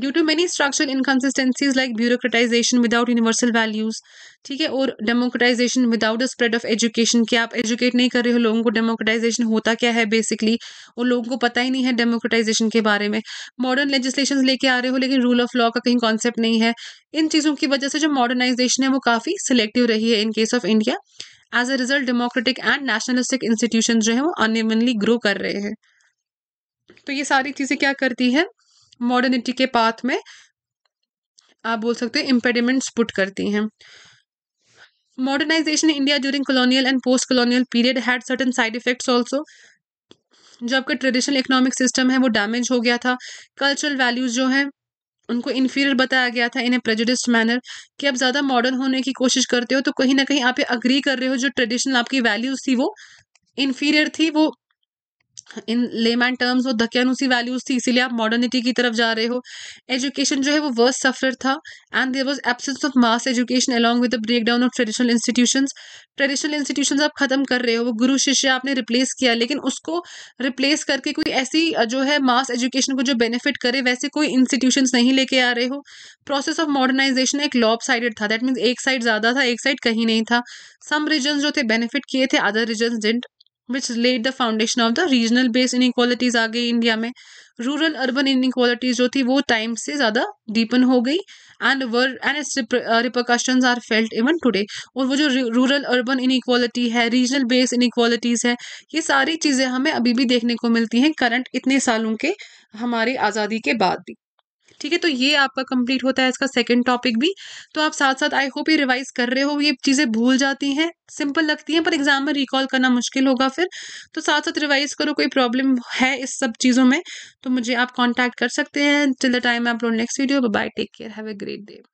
due to many structural inconsistencies like bureaucratisation without universal values ठीक है और democratisation without the spread of education कि आप एजुकेट नहीं कर रहे हो लोगों को डेमोक्रेटाइजेशन होता क्या है बेसिकली और लोगों को पता ही नहीं है डेमोक्रेटाइजेशन के बारे में मॉडर्न लेजिस्लेशन लेके आ रहे हो लेकिन रूल ऑफ लॉ का कहीं कॉन्सेप्ट नहीं है इन चीज़ों की वजह से जो मॉडर्नाइजेशन है वो काफ़ी सिलेक्टिव रही है in case of India as a result democratic and nationalistic institution जो है वो अनइवनली ग्रो कर रहे हैं तो ये सारी चीज़ें क्या करती है मॉडर्निटी के पाथ में आप बोल सकते हैं इम्पेडिमेंट्स पुट करती हैं modernisation India india colonial and post colonial period had had side effects effects जो आपका ट्रेडिशनल इकोनॉमिक सिस्टम है वो डैमेज हो गया था कल्चरल वैल्यूज़ जो हैं उनको इन्फीरियर बताया गया था इन ए प्रेजुडिस्ट मैनर कि आप ज़्यादा मॉडर्न होने की कोशिश करते हो तो कहीं ना कहीं आप अग्री कर रहे हो जो ट्रेडिशनल आपकी वैल्यूज़ थी वो इन्फीरियर थी वो इन लेमैन टर्म्स वो धक्यानुसी वैल्यूज थी इसीलिए आप मॉडर्निटी की तरफ जा रहे हो एजुकेशन जो है वो वर्स्ट सफर था and there was absence of mass education along with the break down of traditional institution traditional institution आप खत्म कर रहे हो वो गुरु शिष्य आपने रिप्लेस किया लेकिन उसको रिप्लेस करके कोई ऐसी जो है मास एजुकेशन को जो बेनिफिट करे वैसे कोई इंस्टीट्यूशन नहीं लेके आ रहे हो प्रोसेस ऑफ मॉडर्नाइजेशन एक लॉब साइडेड था दैट मीन्स एक साइड ज़्यादा था एक साइड कहीं नहीं था सम रीजन जो थे बेनिफिट किए थे other reason didn't which laid the foundation of the regional base inequalities आ गई इंडिया में रूरल अर्बन इनक्वालिटीज जो थी वो टाइम से ज़्यादा डीपन हो गई and were and its repercussion are felt even today और वो जो रूरल अर्बन इनक्वालिटी है रीजनल बेस इनक्वालिटीज़ है ये सारी चीज़ें हमें अभी भी देखने को मिलती हैं करंट इतने सालों के हमारी आज़ादी के बाद भी ठीक है तो ये आपका कंप्लीट होता है इसका सेकंड टॉपिक भी तो आप साथ साथ आई होप ये रिवाइज कर रहे हो ये चीज़ें भूल जाती हैं सिंपल लगती हैं पर एग्जाम में रिकॉल करना मुश्किल होगा फिर तो साथ साथ रिवाइज करो कोई प्रॉब्लम है इस सब चीज़ों में तो मुझे आप कॉन्टैक्ट कर सकते हैं टिल द टाइम आप लोग next video bye take care have a great day